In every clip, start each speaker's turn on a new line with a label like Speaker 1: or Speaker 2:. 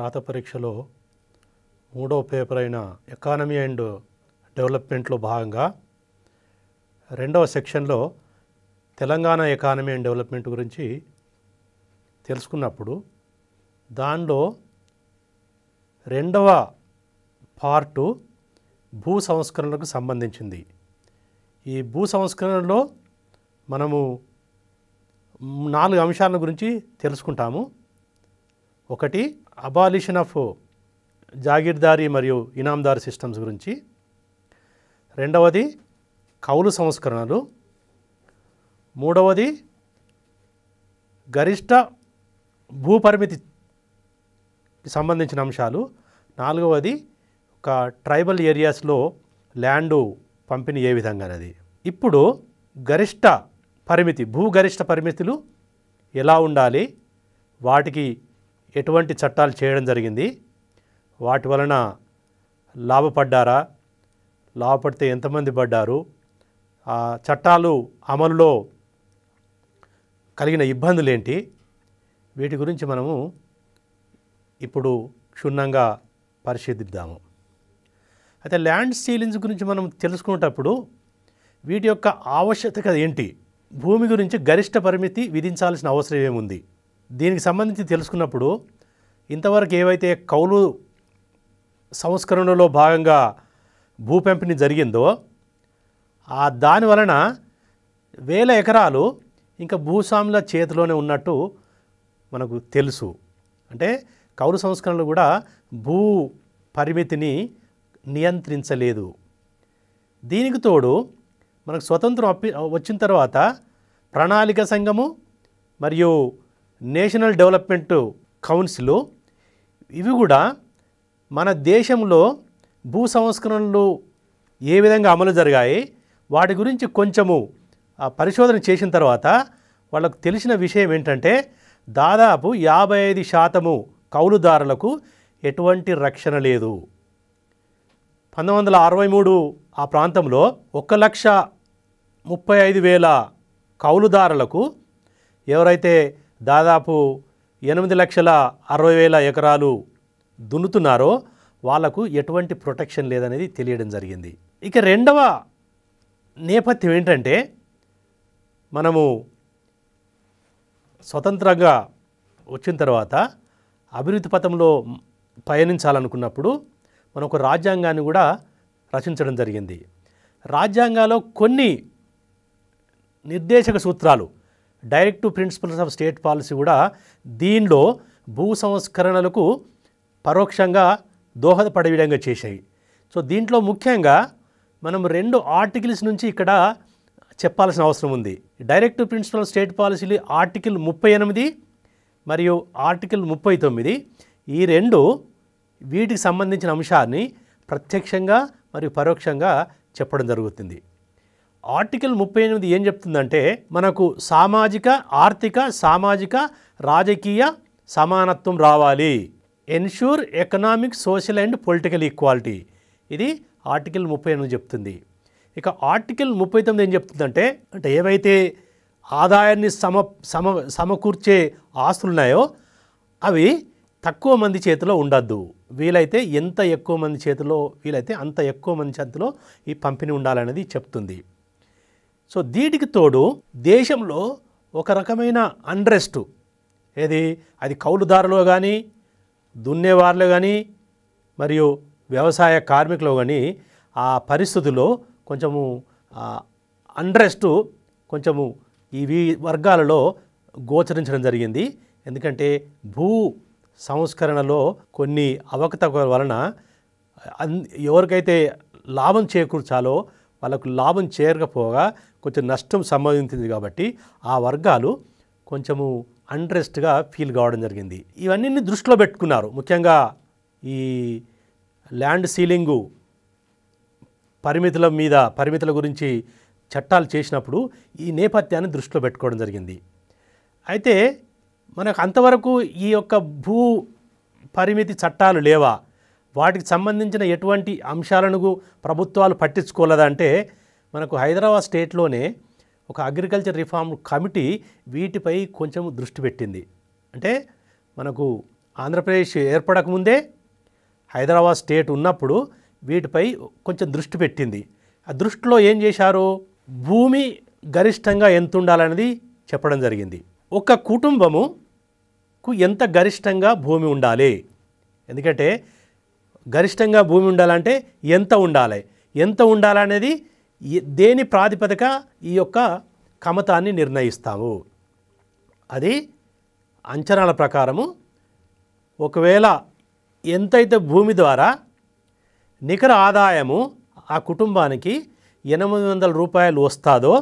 Speaker 1: రాత పరీక్షలో మూడో పేపర్ అయిన ఎకానమీ అండ్ డెవలప్మెంట్లో భాగంగా రెండవ సెక్షన్లో తెలంగాణ ఎకానమీ అండ్ డెవలప్మెంట్ గురించి తెలుసుకున్నప్పుడు దానిలో రెండవ పార్టు భూ సంస్కరణలకు సంబంధించింది ఈ భూ సంస్కరణలో మనము నాలుగు అంశాల గురించి తెలుసుకుంటాము ఒకటి అబాలిషన్ ఆఫ్ జాగీర్దారీ మరియు ఇనామ్దారీ సిస్టమ్స్ గురించి రెండవది కౌలు సంస్కరణలు మూడవది గరిష్ట భూపరిమితి సంబంధించిన అంశాలు నాలుగవది ఒక ట్రైబల్ ఏరియాస్లో ల్యాండు పంపిణీ ఏ విధంగానది ఇప్పుడు గరిష్ట పరిమితి భూగరిష్ట పరిమితులు ఎలా ఉండాలి వాటికి ఎటువంటి చట్టాలు చేయడం జరిగింది వాటి వలన లాభపడ్డారా లాభపడితే ఎంతమంది పడ్డారు ఆ చట్టాలు అమలులో కలిగిన ఇబ్బందులు ఏంటి వీటి గురించి మనము ఇప్పుడు క్షుణ్ణంగా పరిశీలిద్దాము అయితే ల్యాండ్ సీలింగ్స్ గురించి మనం తెలుసుకునేటప్పుడు వీటి యొక్క ఆవశ్యకత ఏంటి భూమి గురించి గరిష్ట పరిమితి విధించాల్సిన అవసరం ఏముంది దీనికి సంబంధించి తెలుసుకున్నప్పుడు ఇంతవరకు ఏవైతే కౌలు సంస్కరణలో భాగంగా భూ పెంపిణీ జరిగిందో ఆ దాని వలన వేల ఎకరాలు ఇంకా భూస్వాముల చేతిలోనే ఉన్నట్టు మనకు తెలుసు అంటే కౌలు సంస్కరణలు కూడా భూ పరిమితిని నియంత్రించలేదు దీనికి తోడు మనకు స్వతంత్రం అప్పి వచ్చిన తర్వాత ప్రణాళిక సంఘము మరియు నేషనల్ డెవలప్మెంట్ కౌన్సిల్ ఇవి కూడా మన దేశంలో భూ సంస్కరణలు ఏ విధంగా అమలు జరిగాయి వాటి గురించి కొంచెము పరిశోధన చేసిన తర్వాత వాళ్ళకు తెలిసిన విషయం ఏంటంటే దాదాపు యాభై ఐదు శాతము కౌలుదారులకు ఎటువంటి రక్షణ లేదు పంతొమ్మిది వందల అరవై మూడు ఆ ప్రాంతంలో ఒక లక్ష ముప్పై ఐదు వేల కౌలుదారులకు ఎవరైతే దాదాపు ఎనిమిది లక్షల అరవై వేల ఎకరాలు దున్నుతున్నారో వాళ్లకు ఎటువంటి ప్రొటెక్షన్ లేదనేది తెలియడం జరిగింది ఇక రెండవ నేపథ్యం ఏంటంటే మనము స్వతంత్రంగా వచ్చిన తర్వాత అభివృద్ధి పథంలో పయనించాలనుకున్నప్పుడు మనం ఒక రాజ్యాంగాన్ని కూడా రచించడం జరిగింది రాజ్యాంగాల్లో కొన్ని నిర్దేశక సూత్రాలు directive principles of state policy కూడా దీనిలో భూ సంస్కరణలకు పరోక్షంగా దోహదపడే విధంగా చేశాయి సో దీంట్లో ముఖ్యంగా మనం రెండు ఆర్టికల్స్ నుంచి ఇక్కడ చెప్పాల్సిన అవసరం ఉంది డైరెక్టివ్ ప్రిన్సిపల్ ఆఫ్ స్టేట్ పాలసీలు ఆర్టికల్ ముప్పై ఎనిమిది మరియు ఆర్టికల్ ముప్పై తొమ్మిది ఈ రెండు వీటికి సంబంధించిన అంశాన్ని ప్రత్యక్షంగా మరియు పరోక్షంగా చెప్పడం జరుగుతుంది ఆర్టికల్ ముప్పై ఎనిమిది ఏం చెప్తుందంటే మనకు సామాజిక ఆర్థిక సామాజిక రాజకీయ సమానత్వం రావాలి ensure economic social and political equality ఇది ఆర్టికల్ ముప్పై ఎనిమిది చెప్తుంది ఇక ఆర్టికల్ ముప్పై తొమ్మిది ఏం చెప్తుందంటే అంటే ఏవైతే ఆదాయాన్ని సమ సమ సమకూర్చే ఆస్తులున్నాయో అవి తక్కువ మంది చేతిలో ఉండద్దు వీలైతే ఎంత ఎక్కువ మంది చేతిలో వీలైతే అంత ఎక్కువ మంది చేతిలో ఈ పంపిణీ ఉండాలనేది చెప్తుంది సో దీటికి తోడు దేశంలో ఒక రకమైన అండ్రెస్టు ఏది అది కౌలుదారులో కానీ దున్నేవారులో కానీ మరియు వ్యవసాయ కార్మికులు కానీ ఆ పరిస్థితుల్లో కొంచెము అండ్రెస్టు కొంచెము ఇవి వర్గాలలో గోచరించడం జరిగింది ఎందుకంటే భూ సంస్కరణలో కొన్ని అవకతవకల వలన ఎవరికైతే లాభం చేకూర్చాలో వాళ్ళకు లాభం చేరకపోగా కొంచెం నష్టం సంభవించింది కాబట్టి ఆ వర్గాలు కొంచెము అండ్రెస్ట్గా ఫీల్ కావడం జరిగింది ఇవన్నీ దృష్టిలో పెట్టుకున్నారు ముఖ్యంగా ఈ ల్యాండ్ సీలింగు పరిమితుల మీద పరిమితుల గురించి చట్టాలు చేసినప్పుడు ఈ నేపథ్యాన్ని దృష్టిలో పెట్టుకోవడం జరిగింది అయితే మనకు అంతవరకు ఈ యొక్క భూ పరిమితి చట్టాలు లేవా వాటికి సంబంధించిన ఎటువంటి అంశాలను ప్రభుత్వాలు పట్టించుకోలేదంటే మనకు హైదరాబాద్ స్టేట్లోనే ఒక అగ్రికల్చర్ రిఫార్మ్ కమిటీ వీటిపై కొంచెం దృష్టి పెట్టింది అంటే మనకు ఆంధ్రప్రదేశ్ ఏర్పడకముందే హైదరాబాద్ స్టేట్ ఉన్నప్పుడు వీటిపై కొంచెం దృష్టి పెట్టింది ఆ దృష్టిలో ఏం చేశారు భూమి గరిష్టంగా ఎంత ఉండాలనేది చెప్పడం జరిగింది ఒక కుటుంబముకు ఎంత గరిష్టంగా భూమి ఉండాలి ఎందుకంటే గరిష్టంగా భూమి ఉండాలంటే ఎంత ఉండాలి ఎంత ఉండాలనేది దేని ప్రాతిపదిక ఈ యొక్క కమతాన్ని నిర్ణయిస్తావు అది అంచనాల ప్రకారము ఒకవేళ ఎంతైతే భూమి ద్వారా నికర ఆదాయము ఆ కుటుంబానికి ఎనిమిది వందల రూపాయలు వస్తాదో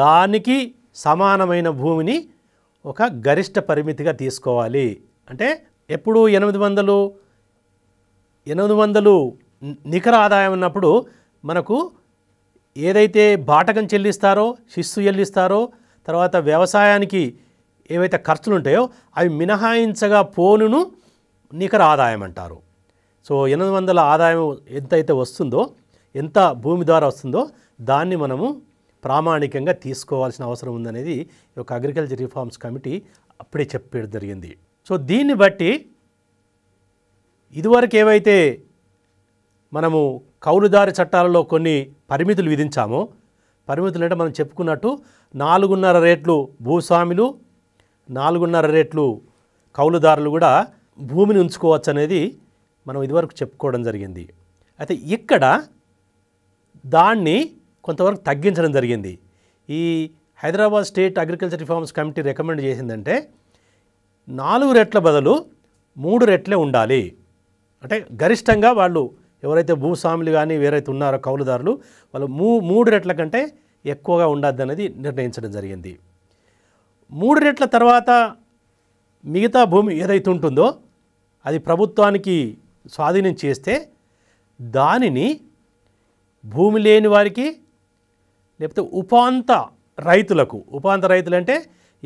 Speaker 1: దానికి సమానమైన భూమిని ఒక గరిష్ట పరిమితిగా తీసుకోవాలి అంటే ఎప్పుడు ఎనిమిది వందలు ఎనిమిది వందలు నికర ఆదాయం ఉన్నప్పుడు మనకు ఏదైతే బాటకం చెల్లిస్తారో శిస్సు చెల్లిస్తారో తర్వాత వ్యవసాయానికి ఏవైతే ఖర్చులు ఉంటాయో అవి మినహాయించగా పోనును నికర ఆదాయం అంటారు సో ఎనిమిది వందల ఆదాయం ఎంతైతే వస్తుందో ఎంత భూమి ద్వారా వస్తుందో దాన్ని మనము ప్రామాణికంగా తీసుకోవాల్సిన అవసరం ఉందనేది ఈ యొక్క అగ్రికల్చర్ రిఫార్మ్స్ కమిటీ అప్పుడే చెప్పేది జరిగింది సో దీన్ని బట్టి ఇదివరకు ఏవైతే మనము కౌలుదారి చట్టాలలో కొన్ని పరిమితులు విధించాము పరిమితులు అంటే మనం చెప్పుకున్నట్టు నాలుగున్నర రేట్లు భూస్వాములు నాలుగున్నర రేట్లు కౌలుదారులు కూడా భూమిని ఉంచుకోవచ్చు అనేది మనం ఇదివరకు చెప్పుకోవడం జరిగింది అయితే ఇక్కడ దాన్ని కొంతవరకు తగ్గించడం జరిగింది ఈ Hyderabad state agriculture reforms committee recommend చేసిందంటే నాలుగు రెట్ల బదులు మూడు రెట్లే ఉండాలి అంటే గరిష్టంగా వాళ్ళు ఎవరైతే భూస్వాములు కానీ వేరైతే ఉన్నారో కౌలుదారులు వాళ్ళు మూ మూడు రెట్ల కంటే ఎక్కువగా ఉండద్దు అనేది నిర్ణయించడం జరిగింది మూడు రెట్ల తర్వాత మిగతా భూమి ఏదైతే ఉంటుందో అది ప్రభుత్వానికి స్వాధీనం చేస్తే దానిని భూమి లేని వారికి లేకపోతే ఉపాంత రైతులకు ఉపాంత రైతులు అంటే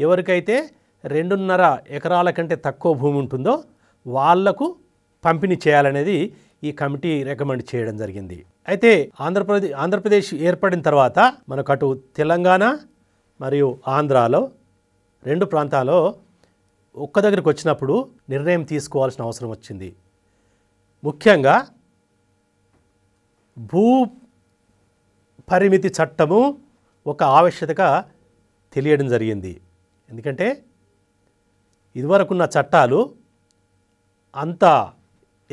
Speaker 1: ఎవరికైతే రెండున్నర ఎకరాల కంటే తక్కువ భూమి ఉంటుందో వాళ్లకు పంపిణీ చేయాలనేది ఈ కమిటీ రికమెండ్ చేయడం జరిగింది అయితే ఆంధ్రప్రదేశ్ ఆంధ్రప్రదేశ్ ఏర్పడిన తర్వాత మనకు అటు తెలంగాణ మరియు ఆంధ్రాలో రెండు ప్రాంతాల్లో ఒక్క దగ్గరికి వచ్చినప్పుడు నిర్ణయం తీసుకోవాల్సిన అవసరం వచ్చింది ముఖ్యంగా భూ పరిమితి చట్టము ఒక ఆవశ్యకత తెలియడం జరిగింది ఎందుకంటే ఇదివరకున్న చట్టాలు అంత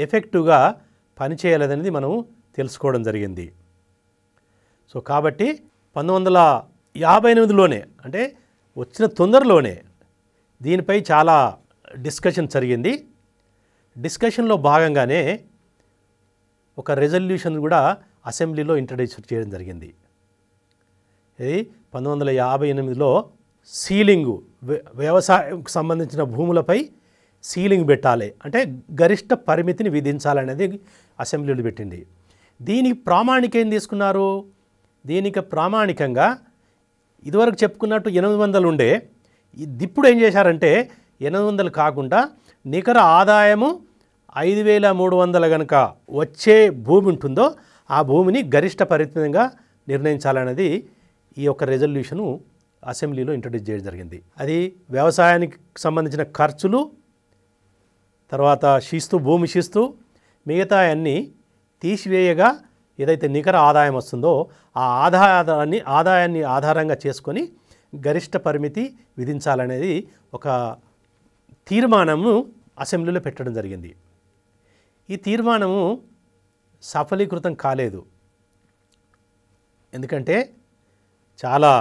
Speaker 1: ఎఫెక్టివ్గా పనిచేయలేదనేది మనం తెలుసుకోవడం జరిగింది సో కాబట్టి పంతొమ్మిది వందల యాభై ఎనిమిదిలోనే అంటే వచ్చిన తొందరలోనే దీనిపై చాలా డిస్కషన్ జరిగింది డిస్కషన్లో భాగంగానే ఒక రెజల్యూషన్ కూడా అసెంబ్లీలో ఇంట్రడ్యూస్ చేయడం జరిగింది ఇది పంతొమ్మిది వందల యాభై ఎనిమిదిలో సీలింగు వ్యవసాయంకు సంబంధించిన భూములపై సీలింగ్ పెట్టాలి అంటే గరిష్ట పరిమితిని విధించాలనేది అసెంబ్లీలు పెట్టింది దీనికి ప్రామాణిక ఏం తీసుకున్నారు దీనికి ప్రామాణికంగా ఇదివరకు చెప్పుకున్నట్టు ఎనిమిది వందలు ఉండే ఇప్పుడు ఏం చేశారంటే ఎనిమిది వందలు కాకుండా నికర ఆదాయము ఐదు వేల మూడు వందల కనుక వచ్చే భూమి ఉంటుందో ఆ భూమిని గరిష్ట పరిమితంగా నిర్ణయించాలనేది ఈ యొక్క రెజల్యూషను అసెంబ్లీలో ఇంట్రడ్యూస్ చేయడం జరిగింది అది వ్యవసాయానికి సంబంధించిన ఖర్చులు తర్వాత శిస్తు భూమి శిస్తు మిగతా అన్నీ తీసివేయగా ఏదైతే నికర ఆదాయం వస్తుందో ఆ ఆదాయాన్ని ఆదాయాన్ని ఆధారంగా చేసుకొని గరిష్ట పరిమితి విధించాలనేది ఒక తీర్మానము అసెంబ్లీలో పెట్టడం జరిగింది ఈ తీర్మానము సఫలీకృతం కాలేదు ఎందుకంటే చాలా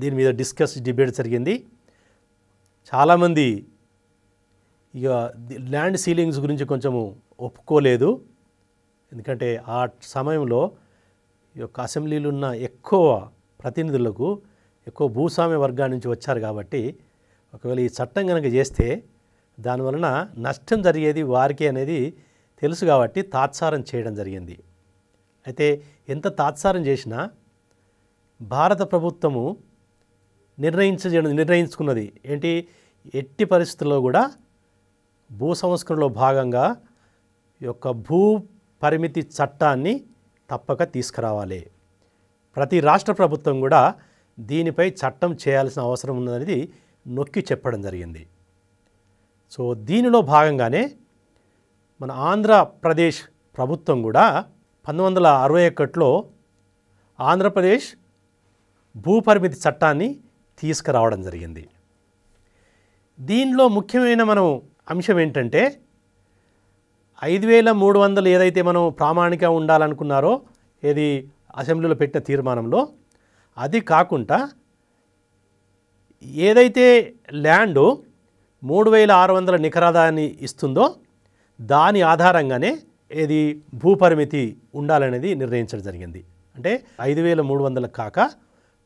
Speaker 1: దీని మీద డిస్కస్ డిబేట్ జరిగింది చాలామంది ఇక ల్యాండ్ సీలింగ్స్ గురించి కొంచెము ఒప్పుకోలేదు ఎందుకంటే ఆ సమయంలో ఈ యొక్క అసెంబ్లీలు ఉన్న ఎక్కువ ప్రతినిధులకు ఎక్కువ భూస్వామ్య వర్గాల నుంచి వచ్చారు కాబట్టి ఒకవేళ ఈ చట్టం కనుక చేస్తే దానివలన నష్టం జరిగేది వారికి అనేది తెలుసు కాబట్టి తాత్సారం చేయడం జరిగింది అయితే ఎంత తాత్సారం చేసినా భారత ప్రభుత్వము నిర్ణయించ నిర్ణయించుకున్నది ఏంటి ఎట్టి పరిస్థితుల్లో కూడా భూ సంస్కరణలో భాగంగా యొక్క భూ పరిమితి చట్టాన్ని తప్పక తీసుకురావాలి ప్రతి రాష్ట్ర ప్రభుత్వం కూడా దీనిపై చట్టం చేయాల్సిన అవసరం ఉన్నదనేది నొక్కి చెప్పడం జరిగింది సో దీనిలో భాగంగానే మన ఆంధ్రప్రదేశ్ ప్రభుత్వం కూడా పంతొమ్మిది వందల అరవై ఒకటిలో ఆంధ్రప్రదేశ్ భూపరిమితి చట్టాన్ని తీసుకురావడం జరిగింది దీనిలో ముఖ్యమైన మనం అంశం ఏంటంటే ఐదు వేల మూడు వందలు ఏదైతే మనం ప్రామాణిక ఉండాలనుకున్నారో ఏది అసెంబ్లీలో పెట్టిన తీర్మానంలో అది కాకుండా ఏదైతే ల్యాండు మూడు వేల ఆరు వందల నికరాదాన్ని ఇస్తుందో దాని ఆధారంగానే ఏది భూపరిమితి ఉండాలనేది నిర్ణయించడం జరిగింది అంటే ఐదు వేల మూడు వందలు కాక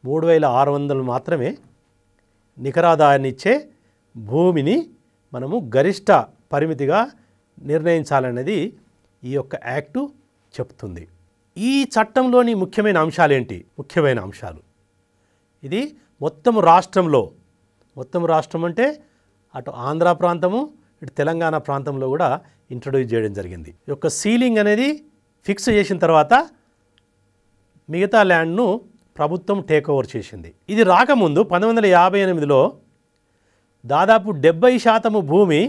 Speaker 1: మూడు వేల ఆరు వందలు మాత్రమే నికరాదాయాన్ని ఇచ్చే భూమిని మనము గరిష్ట పరిమితిగా నిర్ణయించాలనేది ఈ యొక్క యాక్టు చెప్తుంది ఈ చట్టంలోని ముఖ్యమైన అంశాలు ఏంటి ముఖ్యమైన అంశాలు ఇది మొత్తం రాష్ట్రంలో మొత్తం రాష్ట్రం అంటే అటు ఆంధ్ర ప్రాంతము ఇటు తెలంగాణ ప్రాంతంలో కూడా ఇంట్రడ్యూస్ చేయడం జరిగింది ఈ యొక్క సీలింగ్ అనేది ఫిక్స్ చేసిన తర్వాత మిగతా ల్యాండ్ను ప్రభుత్వం టేక్ ఓవర్ చేసింది ఇది రాకముందు పంతొమ్మిది వందల యాభై ఎనిమిదిలో దాదాపు డెబ్బై శాతము భూమి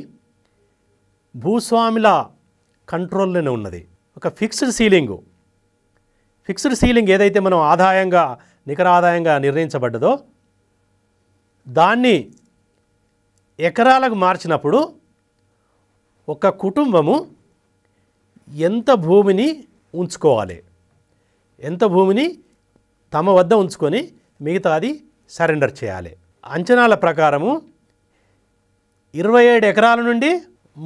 Speaker 1: భూస్వాముల కంట్రోల్లోనే ఉన్నది ఒక ఫిక్స్డ్ సీలింగు ఫిక్స్డ్ సీలింగ్ ఏదైతే మనం ఆదాయంగా నికర ఆదాయంగా నిర్ణయించబడ్డదో దాన్ని ఎకరాలకు మార్చినప్పుడు ఒక కుటుంబము ఎంత భూమిని ఉంచుకోవాలి ఎంత భూమిని తమ వద్ద ఉంచుకొని మిగతాది సరెండర్ చేయాలి అంచనాల ప్రకారము ఇరవై ఏడు ఎకరాల నుండి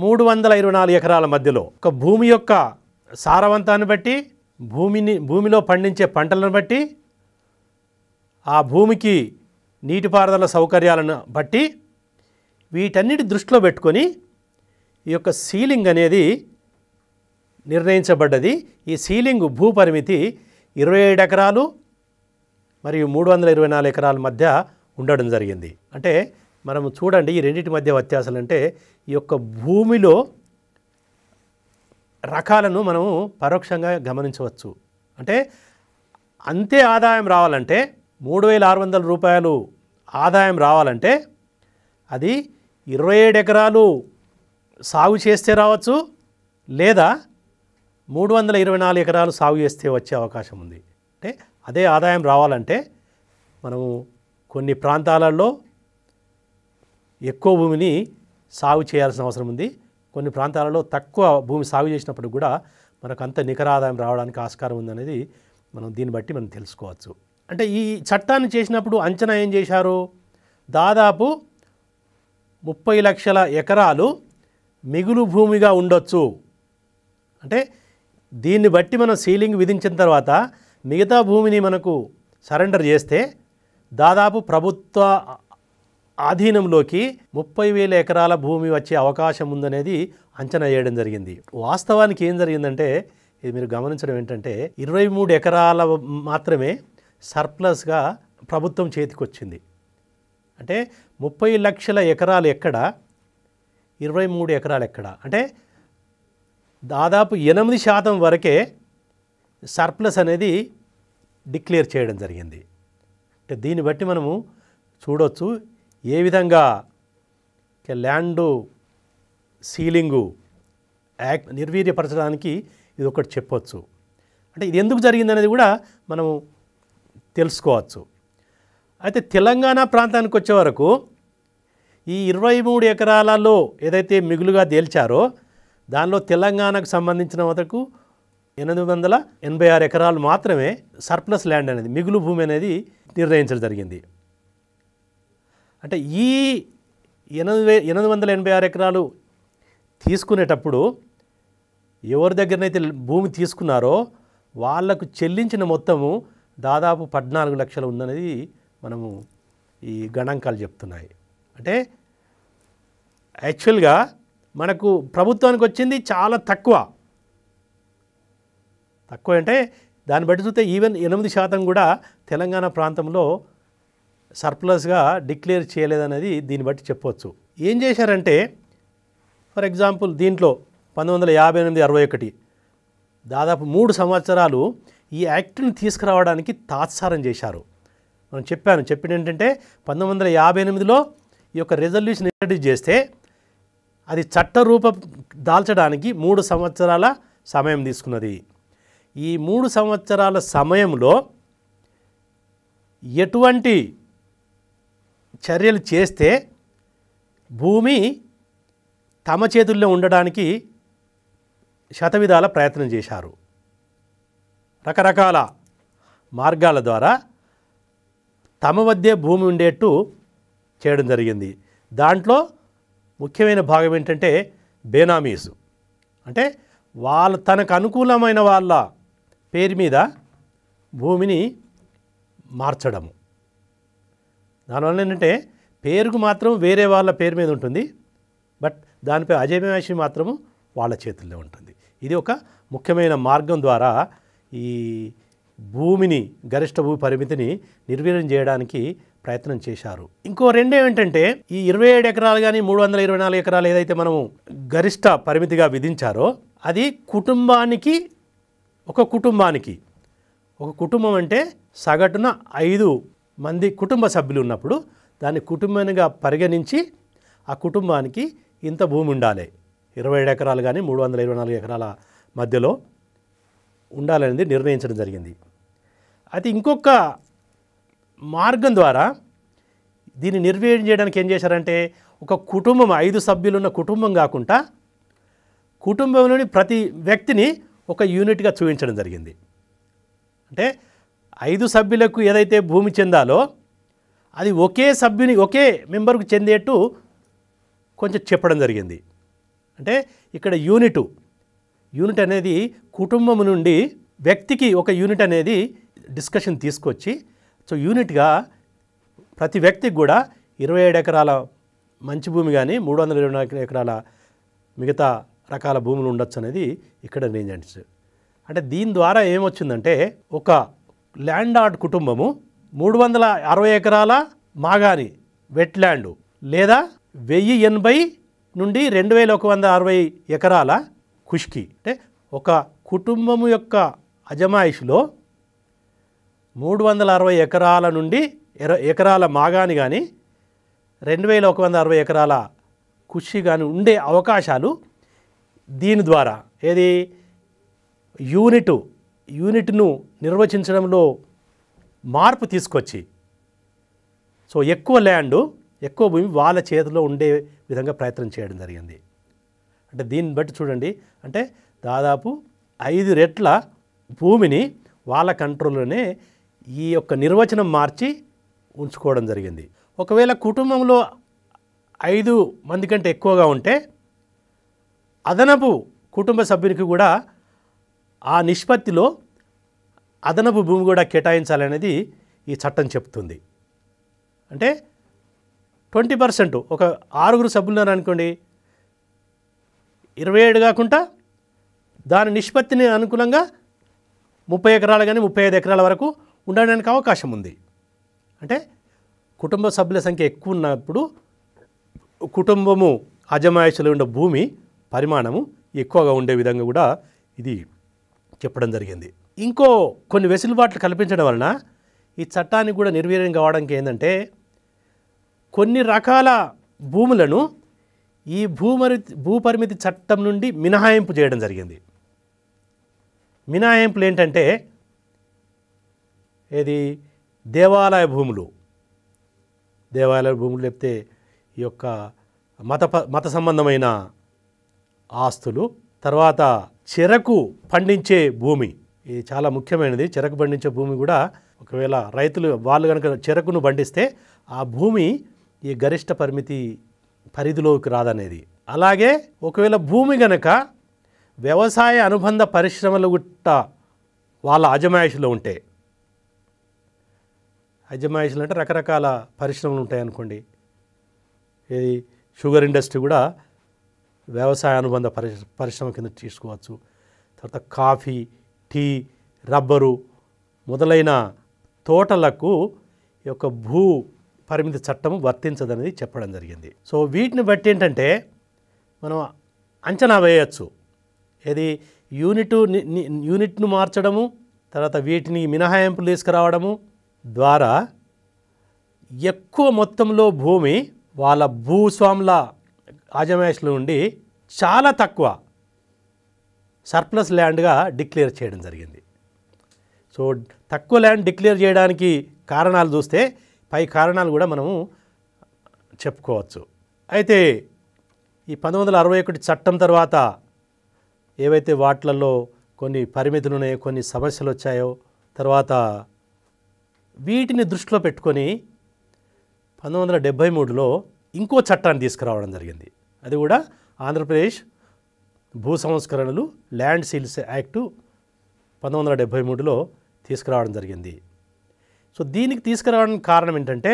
Speaker 1: మూడు వందల ఇరవై నాలుగు ఎకరాల మధ్యలో ఒక భూమి యొక్క సారవంతాన్ని బట్టి భూమిని భూమిలో పండించే పంటలను బట్టి ఆ భూమికి నీటిపారుదల సౌకర్యాలను బట్టి వీటన్నిటి దృష్టిలో పెట్టుకొని ఈ యొక్క సీలింగ్ అనేది నిర్ణయించబడ్డది ఈ సీలింగ్ భూపరిమితి ఇరవై ఏడు ఎకరాలు మరియు మూడు వందల ఇరవై నాలుగు ఎకరాల మధ్య ఉండడం జరిగింది అంటే మనం చూడండి ఈ రెండింటి మధ్య వ్యత్యాసాలు అంటే ఈ యొక్క భూమిలో రకాలను మనము పరోక్షంగా గమనించవచ్చు అంటే అంతే ఆదాయం రావాలంటే మూడు వేల ఆరు వందల రూపాయలు ఆదాయం రావాలంటే అది ఇరవై ఏడు ఎకరాలు సాగు చేస్తే రావచ్చు లేదా మూడు వందల ఇరవై నాలుగు ఎకరాలు సాగు చేస్తే వచ్చే అవకాశం ఉంది అంటే అదే ఆదాయం రావాలంటే మనము కొన్ని ప్రాంతాలలో ఎక్కువ భూమిని సాగు చేయాల్సిన అవసరం ఉంది కొన్ని ప్రాంతాలలో తక్కువ భూమి సాగు చేసినప్పుడు కూడా మనకు అంత నికర ఆదాయం రావడానికి ఆస్కారం ఉందనేది మనం దీన్ని బట్టి మనం తెలుసుకోవచ్చు అంటే ఈ చట్టాన్ని చేసినప్పుడు అంచనా ఏం చేశారు దాదాపు ముప్పై లక్షల ఎకరాలు మిగులు భూమిగా ఉండొచ్చు అంటే దీన్ని బట్టి మనం సీలింగ్ విధించిన తర్వాత మిగతా భూమిని మనకు సరెండర్ చేస్తే దాదాపు ప్రభుత్వ ఆధీనంలోకి ముప్పై వేల ఎకరాల భూమి వచ్చే అవకాశం ఉందనేది అంచనా వేయడం జరిగింది వాస్తవానికి ఏం జరిగిందంటే ఇది మీరు గమనించడం ఏంటంటే ఇరవై మూడు ఎకరాల మాత్రమే సర్ప్లస్గా ప్రభుత్వం చేతికొచ్చింది అంటే ముప్పై లక్షల ఎకరాలు ఎక్కడ ఇరవై మూడు ఎకరాలు ఎక్కడ అంటే దాదాపు ఎనిమిది శాతం వరకే సర్ప్లస్ అనేది డిక్లేర్ చేయడం జరిగింది అంటే దీన్ని బట్టి మనము చూడవచ్చు ఏ విధంగా ల్యాండు సీలింగు యాక్ నిర్వీర్యపరచడానికి ఇది ఒకటి చెప్పవచ్చు అంటే ఇది ఎందుకు జరిగిందనేది కూడా మనము తెలుసుకోవచ్చు అయితే తెలంగాణ ప్రాంతానికి వచ్చే వరకు ఈ ఇరవై మూడు ఎకరాలలో ఏదైతే మిగులుగా తేల్చారో దానిలో తెలంగాణకు సంబంధించిన వరకు ఎనిమిది వందల ఎనభై ఆరు ఎకరాలు మాత్రమే సర్ప్లస్ ల్యాండ్ అనేది మిగులు భూమి అనేది నిర్ణయించడం జరిగింది అంటే ఈ ఎనిమిది ఎనిమిది వందల ఎనభై ఆరు ఎకరాలు తీసుకునేటప్పుడు ఎవరి దగ్గరనైతే భూమి తీసుకున్నారో వాళ్లకు చెల్లించిన మొత్తము దాదాపు పద్నాలుగు లక్షలు ఉందనేది మనము ఈ గణాంకాలు చెప్తున్నాయి అంటే యాక్చువల్గా మనకు ప్రభుత్వానికి వచ్చింది చాలా తక్కువ తక్కువ అంటే దాన్ని బట్టి చూస్తే ఈవెన్ ఎనిమిది శాతం కూడా తెలంగాణ ప్రాంతంలో సర్ప్లస్గా డిక్లేర్ చేయలేదనేది దీన్ని బట్టి చెప్పవచ్చు ఏం చేశారంటే ఫర్ ఎగ్జాంపుల్ దీంట్లో పంతొమ్మిది వందల యాభై ఎనిమిది అరవై ఒకటి దాదాపు మూడు సంవత్సరాలు ఈ యాక్ట్ని తీసుకురావడానికి తాత్సారం చేశారు మనం చెప్పాను చెప్పింది ఏంటంటే పంతొమ్మిది వందల యాభై ఎనిమిదిలో ఈ యొక్క రిజల్యూషన్ ఇంట్రడ్యూస్ చేస్తే అది చట్టరూపం దాల్చడానికి మూడు సంవత్సరాల సమయం తీసుకున్నది ఈ మూడు సంవత్సరాల సమయంలో ఎటువంటి చర్యలు చేస్తే భూమి తమ చేతుల్లో ఉండడానికి శతవిధాల ప్రయత్నం చేశారు రకరకాల మార్గాల ద్వారా తమ వద్దే భూమి ఉండేట్టు చేయడం జరిగింది దాంట్లో ముఖ్యమైన భాగం ఏంటంటే బేనామీస్ అంటే వాళ్ళ తనకు అనుకూలమైన వాళ్ళ పేరు మీద భూమిని మార్చడము దానివల్ల ఏంటంటే పేరుకు మాత్రం వేరే వాళ్ళ పేరు మీద ఉంటుంది బట్ దానిపై అజయమేషి మాత్రము వాళ్ళ చేతుల్లో ఉంటుంది ఇది ఒక ముఖ్యమైన మార్గం ద్వారా ఈ భూమిని గరిష్ట భూ పరిమితిని నిర్వీర్యం చేయడానికి ప్రయత్నం చేశారు ఇంకో ఏమిటంటే ఈ ఇరవై ఏడు ఎకరాలు కానీ మూడు వందల ఇరవై నాలుగు ఎకరాలు ఏదైతే మనము గరిష్ట పరిమితిగా విధించారో అది కుటుంబానికి ఒక కుటుంబానికి ఒక కుటుంబం అంటే సగటున ఐదు మంది కుటుంబ సభ్యులు ఉన్నప్పుడు దాన్ని కుటుంబంగా పరిగణించి ఆ కుటుంబానికి ఇంత భూమి ఉండాలి ఇరవై ఏడు ఎకరాలు కానీ మూడు వందల ఇరవై నాలుగు ఎకరాల మధ్యలో ఉండాలనేది నిర్ణయించడం జరిగింది అది ఇంకొక మార్గం ద్వారా దీన్ని నిర్వహణ చేయడానికి ఏం చేశారంటే ఒక కుటుంబం ఐదు సభ్యులున్న కుటుంబం కాకుండా కుటుంబంలోని ప్రతి వ్యక్తిని ఒక యూనిట్గా చూపించడం జరిగింది అంటే ఐదు సభ్యులకు ఏదైతే భూమి చెందాలో అది ఒకే సభ్యుని ఒకే మెంబర్కు చెందేట్టు కొంచెం చెప్పడం జరిగింది అంటే ఇక్కడ యూనిటు యూనిట్ అనేది కుటుంబం నుండి వ్యక్తికి ఒక యూనిట్ అనేది డిస్కషన్ తీసుకొచ్చి సో యూనిట్గా ప్రతి వ్యక్తికి కూడా ఇరవై ఏడు ఎకరాల మంచి భూమి కానీ మూడు వందల ఇరవై నాలుగు ఎకరాల మిగతా రకాల భూములు ఉండొచ్చు అనేది ఇక్కడ రేంజ్ అంటే దీని ద్వారా ఏమొచ్చిందంటే ఒక ల్యాండ్ ఆర్ట్ కుటుంబము మూడు వందల అరవై ఎకరాల మాగాని వెట్ల్యాండు లేదా వెయ్యి ఎనభై నుండి రెండు వేల ఒక వంద అరవై ఎకరాల కుష్కి అంటే ఒక కుటుంబము యొక్క అజమాయిషిలో మూడు వందల అరవై ఎకరాల నుండి ఎకరాల మాగాని కానీ రెండు వేల ఒక వంద అరవై ఎకరాల కుషి కానీ ఉండే అవకాశాలు దీని ద్వారా ఏది యూనిటు యూనిట్ను నిర్వచించడంలో మార్పు తీసుకొచ్చి సో ఎక్కువ ల్యాండు ఎక్కువ భూమి వాళ్ళ చేతిలో ఉండే విధంగా ప్రయత్నం చేయడం జరిగింది అంటే దీన్ని బట్టి చూడండి అంటే దాదాపు ఐదు రెట్ల భూమిని వాళ్ళ కంట్రోల్లోనే ఈ యొక్క నిర్వచనం మార్చి ఉంచుకోవడం జరిగింది ఒకవేళ కుటుంబంలో ఐదు మంది కంటే ఎక్కువగా ఉంటే అదనపు కుటుంబ సభ్యునికి కూడా ఆ నిష్పత్తిలో అదనపు భూమి కూడా కేటాయించాలనేది ఈ చట్టం చెప్తుంది అంటే ట్వంటీ పర్సెంట్ ఒక ఆరుగురు సభ్యులున్నారు అనుకోండి ఇరవై ఏడు కాకుండా దాని నిష్పత్తిని అనుకూలంగా ముప్పై ఎకరాలు కానీ ముప్పై ఐదు ఎకరాల వరకు ఉండడానికి అవకాశం ఉంది అంటే కుటుంబ సభ్యుల సంఖ్య ఎక్కువ ఉన్నప్పుడు కుటుంబము అజమాయిషలో ఉండే భూమి పరిమాణము ఎక్కువగా ఉండే విధంగా కూడా ఇది చెప్పడం జరిగింది ఇంకో కొన్ని వెసులుబాట్లు కల్పించడం వలన ఈ చట్టానికి కూడా నిర్వీర్యం కావడానికి ఏంటంటే కొన్ని రకాల భూములను ఈ భూమరి భూపరిమితి చట్టం నుండి మినహాయింపు చేయడం జరిగింది మినహాయింపులు ఏంటంటే ఏది దేవాలయ భూములు దేవాలయ భూములు చెప్తే ఈ యొక్క మత మత సంబంధమైన ఆస్తులు తర్వాత చెరకు పండించే భూమి ఇది చాలా ముఖ్యమైనది చెరకు పండించే భూమి కూడా ఒకవేళ రైతులు వాళ్ళు కనుక చెరకును పండిస్తే ఆ భూమి ఈ గరిష్ట పరిమితి పరిధిలోకి రాదనేది అలాగే ఒకవేళ భూమి గనక వ్యవసాయ అనుబంధ పరిశ్రమలు గుట్ట వాళ్ళ అజమాయిషిలో ఉంటే అజమాయిషులు అంటే రకరకాల పరిశ్రమలు ఉంటాయనుకోండి ఇది షుగర్ ఇండస్ట్రీ కూడా వ్యవసాయ అనుబంధ పరిశ్రమ కింద తీసుకోవచ్చు తర్వాత కాఫీ టీ రబ్బరు మొదలైన తోటలకు యొక్క భూ పరిమితి చట్టం వర్తించదనేది చెప్పడం జరిగింది సో వీటిని బట్టి ఏంటంటే మనం అంచనా వేయచ్చు ఏది యూనిట్ యూనిట్ను మార్చడము తర్వాత వీటిని మినహాయింపులు తీసుకురావడము ద్వారా ఎక్కువ మొత్తంలో భూమి వాళ్ళ భూస్వాముల ఆజమాయిష్లో ఉండి చాలా తక్కువ సర్ప్లస్ ల్యాండ్గా డిక్లేర్ చేయడం జరిగింది సో తక్కువ ల్యాండ్ డిక్లేర్ చేయడానికి కారణాలు చూస్తే పై కారణాలు కూడా మనము చెప్పుకోవచ్చు అయితే ఈ పంతొమ్మిది వందల అరవై ఒకటి చట్టం తర్వాత ఏవైతే వాటిలలో కొన్ని పరిమితులు ఉన్నాయో కొన్ని సమస్యలు వచ్చాయో తర్వాత వీటిని దృష్టిలో పెట్టుకొని పంతొమ్మిది వందల డెబ్భై మూడులో ఇంకో చట్టాన్ని తీసుకురావడం జరిగింది అది కూడా ఆంధ్రప్రదేశ్ భూ సంస్కరణలు ల్యాండ్ సీల్స్ యాక్టు పంతొమ్మిది వందల డెబ్భై మూడులో తీసుకురావడం జరిగింది సో దీనికి తీసుకురావడానికి కారణం ఏంటంటే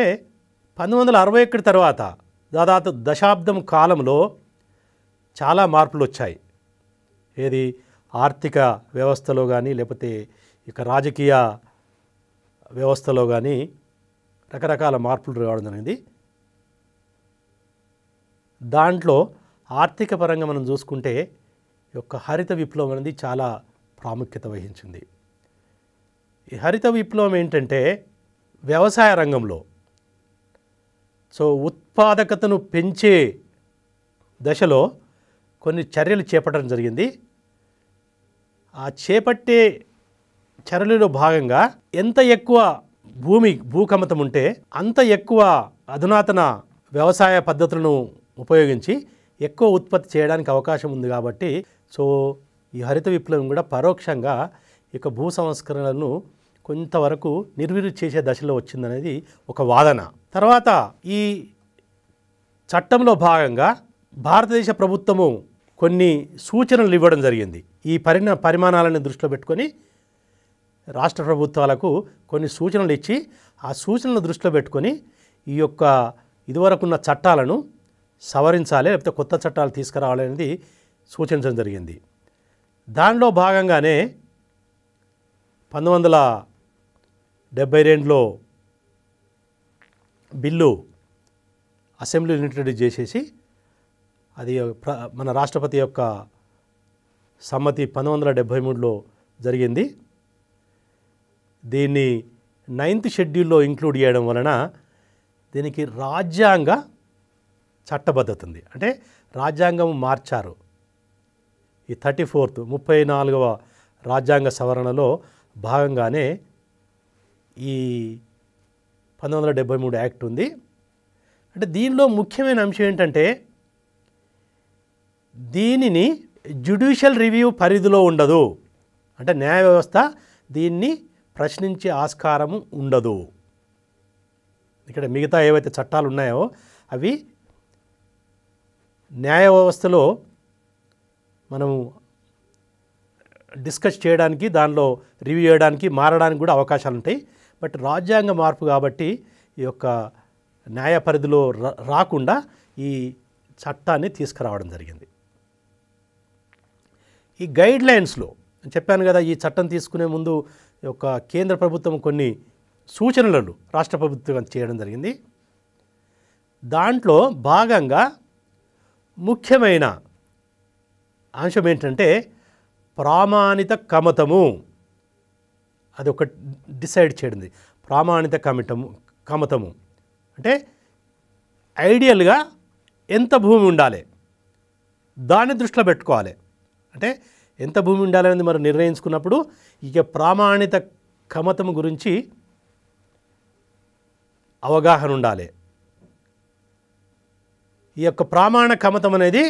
Speaker 1: పంతొమ్మిది వందల అరవై ఒకటి తర్వాత దాదాపు దశాబ్దం కాలంలో చాలా మార్పులు వచ్చాయి ఏది ఆర్థిక వ్యవస్థలో కానీ లేకపోతే ఇక రాజకీయ వ్యవస్థలో కానీ రకరకాల మార్పులు రావడం జరిగింది దాంట్లో ఆర్థిక పరంగా మనం చూసుకుంటే యొక్క హరిత విప్లవం అనేది చాలా ప్రాముఖ్యత వహించింది ఈ హరిత విప్లవం ఏంటంటే వ్యవసాయ రంగంలో సో ఉత్పాదకతను పెంచే దశలో కొన్ని చర్యలు చేపట్టడం జరిగింది ఆ చేపట్టే చర్యలలో భాగంగా ఎంత ఎక్కువ భూమి భూకమతం ఉంటే అంత ఎక్కువ అధునాతన వ్యవసాయ పద్ధతులను ఉపయోగించి ఎక్కువ ఉత్పత్తి చేయడానికి అవకాశం ఉంది కాబట్టి సో ఈ హరిత విప్లవం కూడా పరోక్షంగా ఇక భూ సంస్కరణలను కొంతవరకు నిర్వీర్యం చేసే దశలో వచ్చిందనేది ఒక వాదన తర్వాత ఈ చట్టంలో భాగంగా భారతదేశ ప్రభుత్వము కొన్ని సూచనలు ఇవ్వడం జరిగింది ఈ పరిణ పరిమాణాలను దృష్టిలో పెట్టుకొని రాష్ట్ర ప్రభుత్వాలకు కొన్ని సూచనలు ఇచ్చి ఆ సూచనలను దృష్టిలో పెట్టుకొని ఈ యొక్క ఇదివరకున్న చట్టాలను సవరించాలి లేకపోతే కొత్త చట్టాలు తీసుకురావాలనేది సూచించడం జరిగింది దానిలో భాగంగానే పంతొమ్మిది వందల డెబ్బై రెండులో బిల్లు అసెంబ్లీ ఇంట్రడ్యూస్ చేసేసి అది మన రాష్ట్రపతి యొక్క సమ్మతి పంతొమ్మిది వందల డెబ్భై మూడులో జరిగింది దీన్ని నైన్త్ షెడ్యూల్లో ఇంక్లూడ్ చేయడం వలన దీనికి రాజ్యాంగ చట్టబద్ధత ఉంది అంటే రాజ్యాంగం మార్చారు ఈ థర్టీ ఫోర్త్ ముప్పై నాలుగవ రాజ్యాంగ సవరణలో భాగంగానే ఈ పంతొమ్మిది వందల డెబ్భై మూడు యాక్ట్ ఉంది అంటే దీనిలో ముఖ్యమైన అంశం ఏంటంటే దీనిని జ్యుడిషియల్ రివ్యూ పరిధిలో ఉండదు అంటే న్యాయ వ్యవస్థ దీన్ని ప్రశ్నించే ఆస్కారము ఉండదు ఇక్కడ మిగతా ఏవైతే చట్టాలు ఉన్నాయో అవి న్యాయ వ్యవస్థలో మనము డిస్కస్ చేయడానికి దానిలో రివ్యూ చేయడానికి మారడానికి కూడా అవకాశాలు ఉంటాయి బట్ రాజ్యాంగ మార్పు కాబట్టి ఈ యొక్క న్యాయ పరిధిలో రాకుండా ఈ చట్టాన్ని తీసుకురావడం జరిగింది ఈ గైడ్ లైన్స్లో చెప్పాను కదా ఈ చట్టం తీసుకునే ముందు యొక్క కేంద్ర ప్రభుత్వం కొన్ని సూచనలను రాష్ట్ర ప్రభుత్వం చేయడం జరిగింది దాంట్లో భాగంగా ముఖ్యమైన అంశం ఏంటంటే ప్రామాణిత కమతము అది ఒక డిసైడ్ చేయడింది ప్రామాణిత కమిటము కమతము అంటే ఐడియల్గా ఎంత భూమి ఉండాలి దాన్ని దృష్టిలో పెట్టుకోవాలి అంటే ఎంత భూమి ఉండాలనేది మనం నిర్ణయించుకున్నప్పుడు ఇక ప్రామాణిత కమతము గురించి అవగాహన ఉండాలి ఈ యొక్క ప్రామాణ కమతం అనేది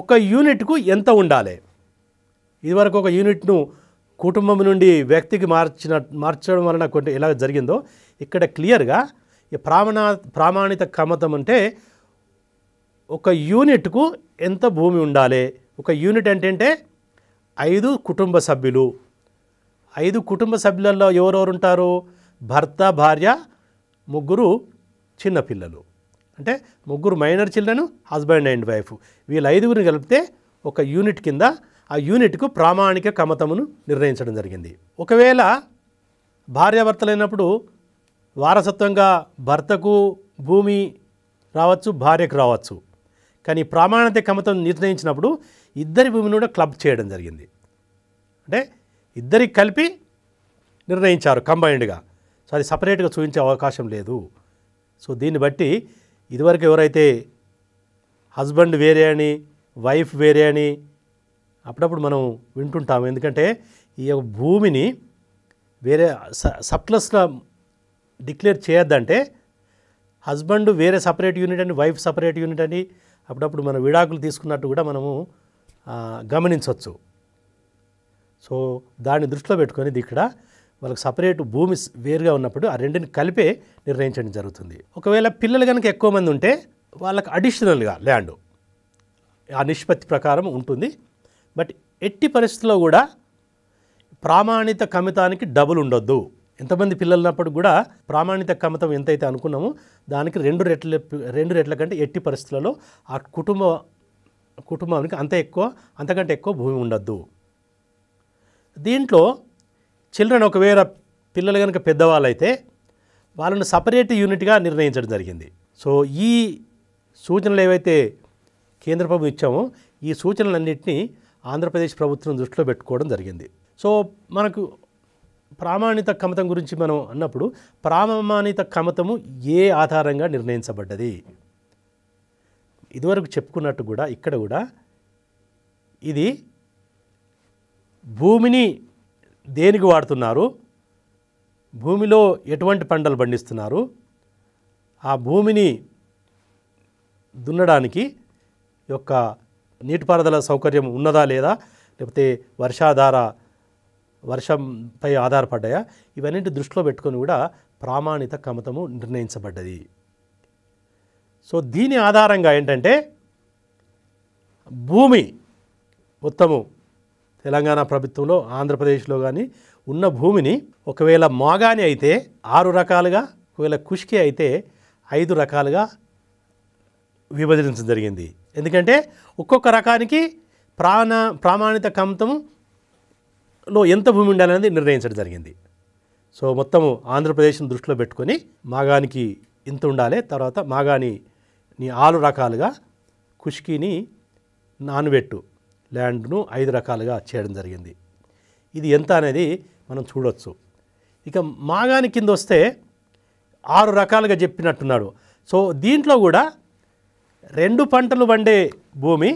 Speaker 1: ఒక యూనిట్కు ఎంత ఉండాలి ఇదివరకు ఒక యూనిట్ను కుటుంబం నుండి వ్యక్తికి మార్చిన మార్చడం వలన కొంచెం ఎలా జరిగిందో ఇక్కడ క్లియర్గా ఈ ప్రామాణ ప్రామాణిత కమతం అంటే ఒక యూనిట్కు ఎంత భూమి ఉండాలి ఒక యూనిట్ అంటే ఐదు కుటుంబ సభ్యులు ఐదు కుటుంబ సభ్యులలో ఎవరెవరు ఉంటారు భర్త భార్య ముగ్గురు చిన్నపిల్లలు అంటే ముగ్గురు minor children husband and wife వీళ్ళ ఐదుగురిని కలిపితే ఒక యూనిట్ కింద ఆ యూనిట్కు ప్రామాణిక కమతమును నిర్ణయించడం జరిగింది ఒకవేళ భార్యాభర్తలైనప్పుడు వారసత్వంగా భర్తకు భూమి రావచ్చు భార్యకు రావచ్చు కానీ ప్రామాణిక కమతం నిర్ణయించినప్పుడు ఇద్దరి భూమిని కూడా క్లబ్ చేయడం జరిగింది అంటే ఇద్దరికి కలిపి నిర్ణయించారు కంబైన్డ్గా సో అది సపరేట్గా చూపించే అవకాశం లేదు సో దీన్ని బట్టి ఇదివరకు ఎవరైతే హస్బెండ్ వేరే అని వైఫ్ వేరే అని అప్పుడప్పుడు మనం వింటుంటాము ఎందుకంటే ఈ యొక్క భూమిని వేరే సప్లస్గా డిక్లేర్ చేయొద్దంటే హస్బెండ్ వేరే సపరేట్ యూనిట్ అని వైఫ్ సపరేట్ యూనిట్ అని అప్పుడప్పుడు మనం విడాకులు తీసుకున్నట్టు కూడా మనము గమనించవచ్చు సో దాన్ని దృష్టిలో పెట్టుకొని ఇక్కడ వాళ్ళకి సపరేట్ భూమి వేరుగా ఉన్నప్పుడు ఆ రెండిని కలిపే నిర్ణయించడం జరుగుతుంది ఒకవేళ పిల్లలు కనుక ఎక్కువ మంది ఉంటే వాళ్ళకి అడిషనల్గా ల్యాండ్ ఆ నిష్పత్తి ప్రకారం ఉంటుంది బట్ ఎట్టి పరిస్థితుల్లో కూడా ప్రామాణిత కమితానికి డబుల్ ఉండొద్దు ఎంతమంది పిల్లలు ఉన్నప్పుడు కూడా ప్రామాణిక కమితం ఎంతైతే అనుకున్నామో దానికి రెండు రెట్ల రెండు రెట్ల కంటే ఎట్టి పరిస్థితులలో ఆ కుటుంబ కుటుంబానికి అంత ఎక్కువ అంతకంటే ఎక్కువ భూమి ఉండద్దు దీంట్లో చిల్డ్రన్ ఒకవేళ పిల్లలు కనుక పెద్దవాళ్ళు అయితే వాళ్ళను సపరేట్ యూనిట్గా నిర్ణయించడం జరిగింది సో ఈ సూచనలు ఏవైతే కేంద్ర ప్రభుత్వం ఇచ్చామో ఈ సూచనలన్నింటినీ ఆంధ్రప్రదేశ్ ప్రభుత్వం దృష్టిలో పెట్టుకోవడం జరిగింది సో మనకు ప్రామాణిత కమతం గురించి మనం అన్నప్పుడు ప్రామాణిత కమతము ఏ ఆధారంగా నిర్ణయించబడ్డది ఇదివరకు చెప్పుకున్నట్టు కూడా ఇక్కడ కూడా ఇది భూమిని దేనికి వాడుతున్నారు భూమిలో ఎటువంటి పంటలు పండిస్తున్నారు ఆ భూమిని దున్నడానికి యొక్క నీటిపారుదల సౌకర్యం ఉన్నదా లేదా లేకపోతే వర్షాధార వర్షంపై ఆధారపడ్డాయా ఇవన్నింటి దృష్టిలో పెట్టుకొని కూడా ప్రామాణిత కమతము నిర్ణయించబడ్డది సో దీని ఆధారంగా ఏంటంటే భూమి ఉత్తమం తెలంగాణ ప్రభుత్వంలో ఆంధ్రప్రదేశ్లో కానీ ఉన్న భూమిని ఒకవేళ మాగాని అయితే ఆరు రకాలుగా ఒకవేళ కుష్కి అయితే ఐదు రకాలుగా విభజించడం జరిగింది ఎందుకంటే ఒక్కొక్క రకానికి ప్రాణ ప్రామాణిత కమతంలో ఎంత భూమి ఉండాలనేది నిర్ణయించడం జరిగింది సో మొత్తము ఆంధ్రప్రదేశ్ని దృష్టిలో పెట్టుకొని మాగానికి ఇంత ఉండాలి తర్వాత మాగాని నీ ఆలు రకాలుగా కుష్కిని నానబెట్టు ల్యాండ్ను ఐదు రకాలుగా చేయడం జరిగింది ఇది ఎంత అనేది మనం చూడవచ్చు ఇక మాగాని కింద వస్తే ఆరు రకాలుగా చెప్పినట్టున్నాడు సో దీంట్లో కూడా రెండు పంటలు పండే భూమి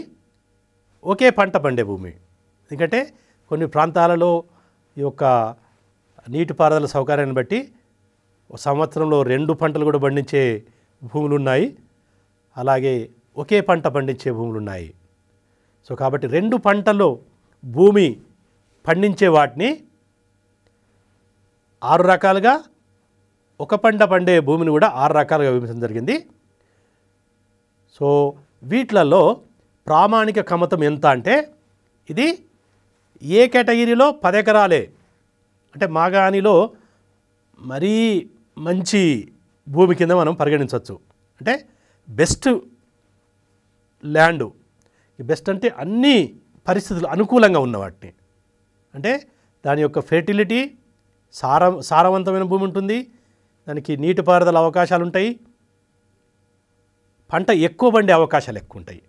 Speaker 1: ఒకే పంట పండే భూమి ఎందుకంటే కొన్ని ప్రాంతాలలో ఈ యొక్క నీటిపారుదల సౌకర్యాన్ని బట్టి సంవత్సరంలో రెండు పంటలు కూడా పండించే భూములు ఉన్నాయి అలాగే ఒకే పంట పండించే భూములు ఉన్నాయి సో కాబట్టి రెండు పంటలు భూమి పండించే వాటిని ఆరు రకాలుగా ఒక పంట పండే భూమిని కూడా ఆరు రకాలుగా విభజించడం జరిగింది సో వీటిలలో ప్రామాణిక కమతం ఎంత అంటే ఇది ఏ కేటగిరీలో పదెకరాలే అంటే మాగాణిలో మరీ మంచి భూమి కింద మనం పరిగణించవచ్చు అంటే బెస్ట్ ల్యాండు బెస్ట్ అంటే అన్ని పరిస్థితులు అనుకూలంగా ఉన్న వాటిని అంటే దాని యొక్క ఫెర్టిలిటీ సార సారవంతమైన భూమి ఉంటుంది దానికి నీటిపారుదల అవకాశాలు ఉంటాయి పంట ఎక్కువ పండే అవకాశాలు ఎక్కువ ఉంటాయి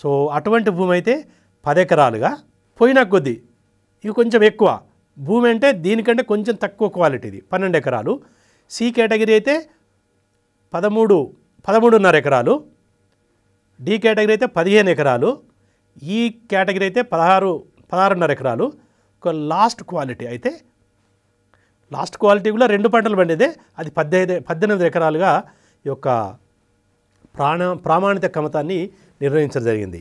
Speaker 1: సో అటువంటి భూమి అయితే పదెకరాలుగా పోయినా కొద్దీ ఇవి కొంచెం ఎక్కువ భూమి అంటే దీనికంటే కొంచెం తక్కువ క్వాలిటీది పన్నెండు ఎకరాలు సి కేటగిరీ అయితే పదమూడు పదమూడున్నర ఎకరాలు డి కేటగిరీ అయితే పదిహేను ఎకరాలు ఈ కేటగిరీ అయితే పదహారు పదహారున్నర ఎకరాలు ఒక లాస్ట్ క్వాలిటీ అయితే లాస్ట్ క్వాలిటీ కూడా రెండు పంటలు పండేదే అది పద్దెనిమిది పద్దెనిమిది ఎకరాలుగా ఈ యొక్క ప్రాణ ప్రామాణిక క్రమతాన్ని నిర్వహించడం జరిగింది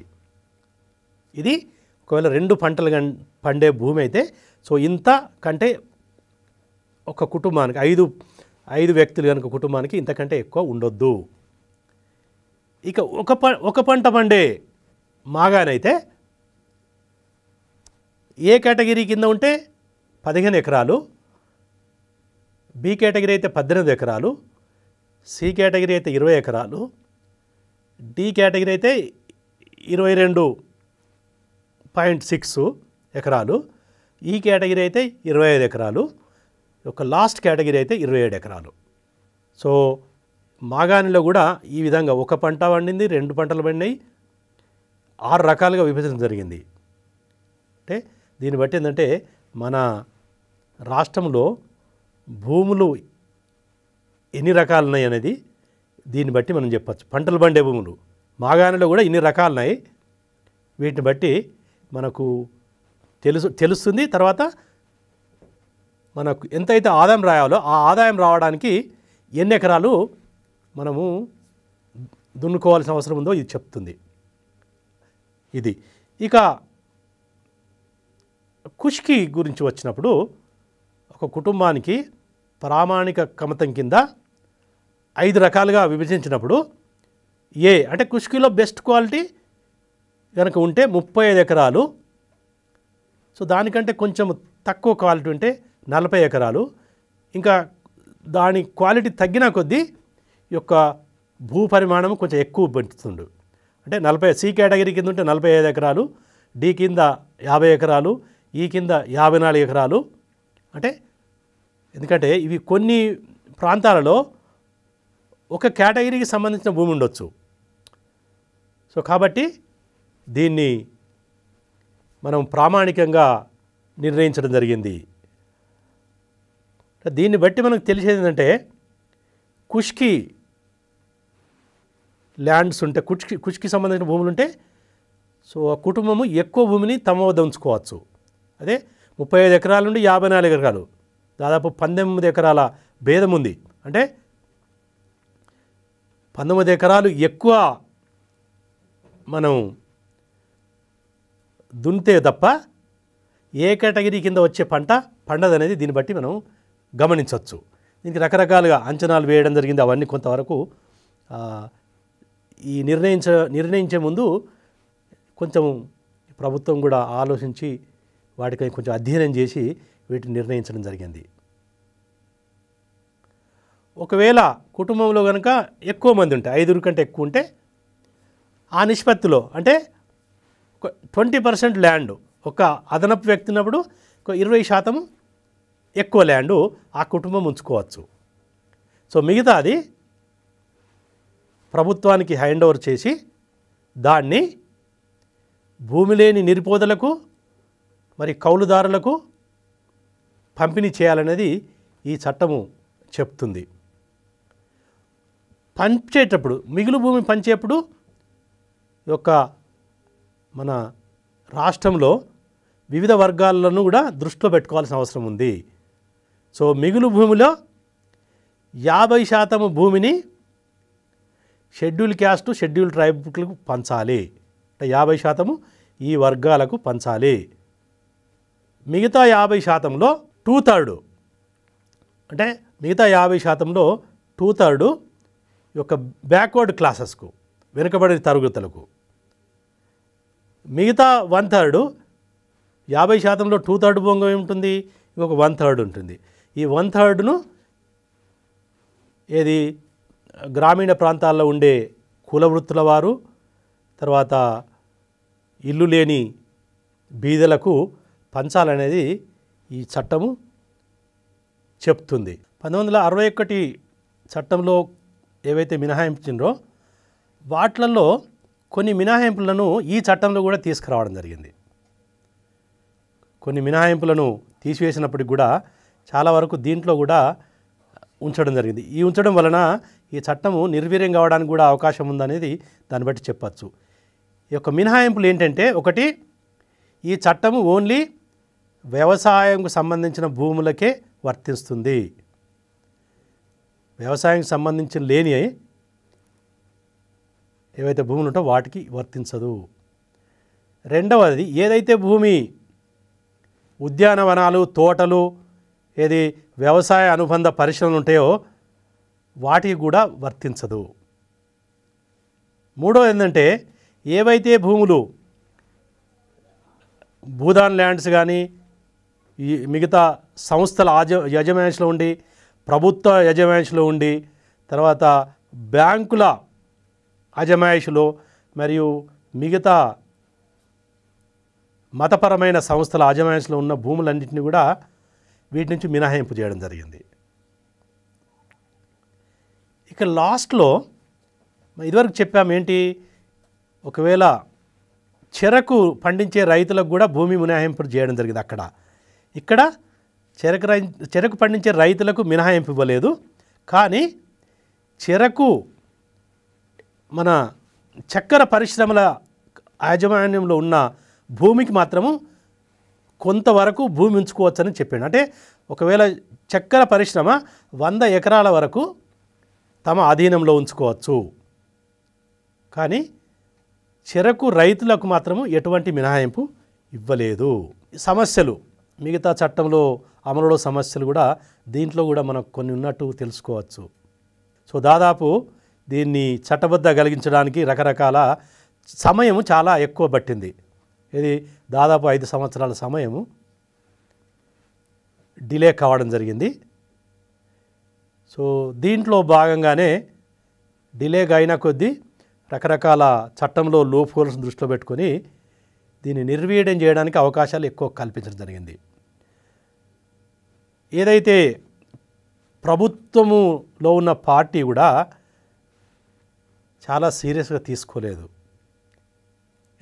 Speaker 1: ఇది ఒకవేళ రెండు పంటలు పండే భూమి అయితే సో ఇంత కంటే ఒక కుటుంబానికి ఐదు ఐదు వ్యక్తులు కనుక కుటుంబానికి ఇంతకంటే ఎక్కువ ఉండొద్దు ఇక ఒక ప ఒక పంట పండే మాగానైతే ఏ కేటగిరీ కింద ఉంటే పదిహేను ఎకరాలు బి కేటగిరీ అయితే పద్దెనిమిది ఎకరాలు సి కేటగిరీ అయితే ఇరవై ఎకరాలు డి కేటగిరీ అయితే ఇరవై రెండు పాయింట్ సిక్స్ ఎకరాలు ఈ కేటగిరీ అయితే ఇరవై ఐదు ఎకరాలు ఒక లాస్ట్ కేటగిరీ అయితే ఇరవై ఏడు ఎకరాలు సో మాగానిలో కూడా ఈ విధంగా ఒక పంట పండింది రెండు పంటలు పండినాయి ఆరు రకాలుగా విభజన జరిగింది అంటే దీన్ని బట్టి ఏంటంటే మన రాష్ట్రంలో భూములు ఎన్ని రకాలు ఉన్నాయి అనేది దీన్ని బట్టి మనం చెప్పచ్చు పంటలు పండే భూములు మాగానిలో కూడా ఇన్ని రకాలున్నాయి వీటిని బట్టి మనకు తెలుసు తెలుస్తుంది తర్వాత మనకు ఎంతైతే ఆదాయం రాయాలో ఆ ఆదాయం రావడానికి ఎన్ని ఎకరాలు మనము దున్నుకోవాల్సిన అవసరం ఉందో ఇది చెప్తుంది ఇది ఇక కుష్కి గురించి వచ్చినప్పుడు ఒక కుటుంబానికి ప్రామాణిక కమతం కింద ఐదు రకాలుగా విభజించినప్పుడు ఏ అంటే కుష్కిలో బెస్ట్ క్వాలిటీ కనుక ఉంటే ముప్పై ఐదు ఎకరాలు సో దానికంటే కొంచెం తక్కువ క్వాలిటీ ఉంటే నలభై ఎకరాలు ఇంకా దాని క్వాలిటీ తగ్గిన కొద్దీ యొక్క భూ పరిమాణం కొంచెం ఎక్కువ పెంచుతుండు అంటే నలభై సి కేటగిరీ కింద ఉంటే నలభై ఐదు ఎకరాలు డి కింద యాభై ఎకరాలు ఈ కింద యాభై నాలుగు ఎకరాలు అంటే ఎందుకంటే ఇవి కొన్ని ప్రాంతాలలో ఒక కేటగిరీకి సంబంధించిన భూమి ఉండొచ్చు సో కాబట్టి దీన్ని మనం ప్రామాణికంగా నిర్ణయించడం జరిగింది దీన్ని బట్టి మనకు తెలిసేది ఏంటంటే కుష్కి ల్యాండ్స్ ఉంటే కుచ్కి కుష్కి సంబంధించిన భూములు ఉంటే సో ఆ కుటుంబము ఎక్కువ భూమిని తమ వద్ద ఉంచుకోవచ్చు అదే ముప్పై ఐదు ఎకరాల నుండి యాభై నాలుగు ఎకరాలు దాదాపు పంతొమ్మిది ఎకరాల భేదం ఉంది అంటే పంతొమ్మిది ఎకరాలు ఎక్కువ మనం దున్నితే తప్ప ఏ కేటగిరీ కింద వచ్చే పంట పండదనేది దీన్ని బట్టి మనం గమనించవచ్చు దీనికి రకరకాలుగా అంచనాలు వేయడం జరిగింది అవన్నీ కొంతవరకు ఈ నిర్ణయించ నిర్ణయించే ముందు కొంచెం ప్రభుత్వం కూడా ఆలోచించి వాటికై కొంచెం అధ్యయనం చేసి వీటిని నిర్ణయించడం జరిగింది ఒకవేళ కుటుంబంలో కనుక ఎక్కువ మంది ఉంటాయి ఐదుగురు కంటే ఎక్కువ ఉంటే ఆ నిష్పత్తిలో అంటే ట్వంటీ పర్సెంట్ ల్యాండ్ ఒక అదనపు వ్యక్తి ఉన్నప్పుడు ఇరవై శాతం ఎక్కువ ల్యాండు ఆ కుటుంబం ఉంచుకోవచ్చు సో మిగతాది ప్రభుత్వానికి హ్యాండ్ ఓవర్ చేసి దాన్ని భూమి లేని నిరుపేదలకు మరి కౌలుదారులకు పంపిణీ చేయాలనేది ఈ చట్టము చెప్తుంది పంచేటప్పుడు మిగులు భూమి పంచేప్పుడు యొక్క మన రాష్ట్రంలో వివిధ వర్గాలను కూడా దృష్టిలో పెట్టుకోవాల్సిన అవసరం ఉంది సో మిగులు భూమిలో యాభై శాతం భూమిని షెడ్యూల్ క్యాస్ట్ షెడ్యూల్ ట్రైబ్లకు పంచాలి అంటే యాభై శాతము ఈ వర్గాలకు పంచాలి మిగతా యాభై శాతంలో టూ థర్డ్ అంటే మిగతా యాభై శాతంలో టూ థర్డ్ యొక్క బ్యాక్వర్డ్ క్లాసెస్కు వెనుకబడిన తరగతులకు మిగతా వన్ థర్డ్ యాభై శాతంలో టూ థర్డ్ బొంగ ఉంటుంది ఇంకొక వన్ థర్డ్ ఉంటుంది ఈ వన్ థర్డ్ను ఏది గ్రామీణ ప్రాంతాల్లో ఉండే కులవృత్తుల వారు తర్వాత ఇల్లు లేని బీదలకు పంచాలనేది ఈ చట్టము చెప్తుంది పంతొమ్మిది వందల అరవై ఒకటి చట్టంలో ఏవైతే మినహాయించిండ్రో వాటిలలో కొన్ని మినహాయింపులను ఈ చట్టంలో కూడా తీసుకురావడం జరిగింది కొన్ని మినహాయింపులను తీసివేసినప్పటికి కూడా చాలా వరకు దీంట్లో కూడా ఉంచడం జరిగింది ఈ ఉంచడం వలన ఈ చట్టము నిర్వీర్యం కావడానికి కూడా అవకాశం ఉందనేది దాన్ని బట్టి చెప్పచ్చు ఈ యొక్క మినహాయింపులు ఏంటంటే ఒకటి ఈ చట్టము ఓన్లీ వ్యవసాయంకు సంబంధించిన భూములకే వర్తిస్తుంది వ్యవసాయానికి సంబంధించిన లేని ఏవైతే భూములు ఉంటో వాటికి వర్తించదు రెండవది ఏదైతే భూమి ఉద్యానవనాలు తోటలు ఏది వ్యవసాయ అనుబంధ పరిశ్రమలు ఉంటాయో వాటికి కూడా వర్తించదు మూడో ఏంటంటే ఏవైతే భూములు భూదాన్ ల్యాండ్స్ కానీ ఈ మిగతా సంస్థల ఆజ యజమానిలో ఉండి ప్రభుత్వ యజమాన్స్లో ఉండి తర్వాత బ్యాంకుల అజమాయిషులు మరియు మిగతా మతపరమైన సంస్థల అజమాయిషులు ఉన్న భూములన్నింటినీ కూడా వీటి నుంచి మినహాయింపు చేయడం జరిగింది ఇక లాస్ట్లో ఇదివరకు చెప్పాము ఏంటి ఒకవేళ చెరకు పండించే రైతులకు కూడా భూమి మినహాయింపు చేయడం జరిగింది అక్కడ ఇక్కడ చెరకు రై చెరకు పండించే రైతులకు మినహాయింపు ఇవ్వలేదు కానీ చెరకు మన చక్కెర పరిశ్రమల యాజమాన్యంలో ఉన్న భూమికి మాత్రము కొంతవరకు భూమి ఉంచుకోవచ్చని చెప్పాడు అంటే ఒకవేళ చక్కెర పరిశ్రమ వంద ఎకరాల వరకు తమ అధీనంలో ఉంచుకోవచ్చు కానీ చెరకు రైతులకు మాత్రము ఎటువంటి మినహాయింపు ఇవ్వలేదు సమస్యలు మిగతా చట్టంలో అమలులో సమస్యలు కూడా దీంట్లో కూడా మనకు కొన్ని ఉన్నట్టు తెలుసుకోవచ్చు సో దాదాపు దీన్ని చట్టబద్ధ కలిగించడానికి రకరకాల సమయం చాలా ఎక్కువ పట్టింది ఇది దాదాపు ఐదు సంవత్సరాల సమయము డిలే కావడం జరిగింది సో దీంట్లో భాగంగానే డిలే అయిన కొద్దీ రకరకాల చట్టంలో లోప్ దృష్టిలో పెట్టుకొని దీన్ని నిర్వీడం చేయడానికి అవకాశాలు ఎక్కువ కల్పించడం జరిగింది ఏదైతే ప్రభుత్వములో ఉన్న పార్టీ కూడా చాలా సీరియస్గా తీసుకోలేదు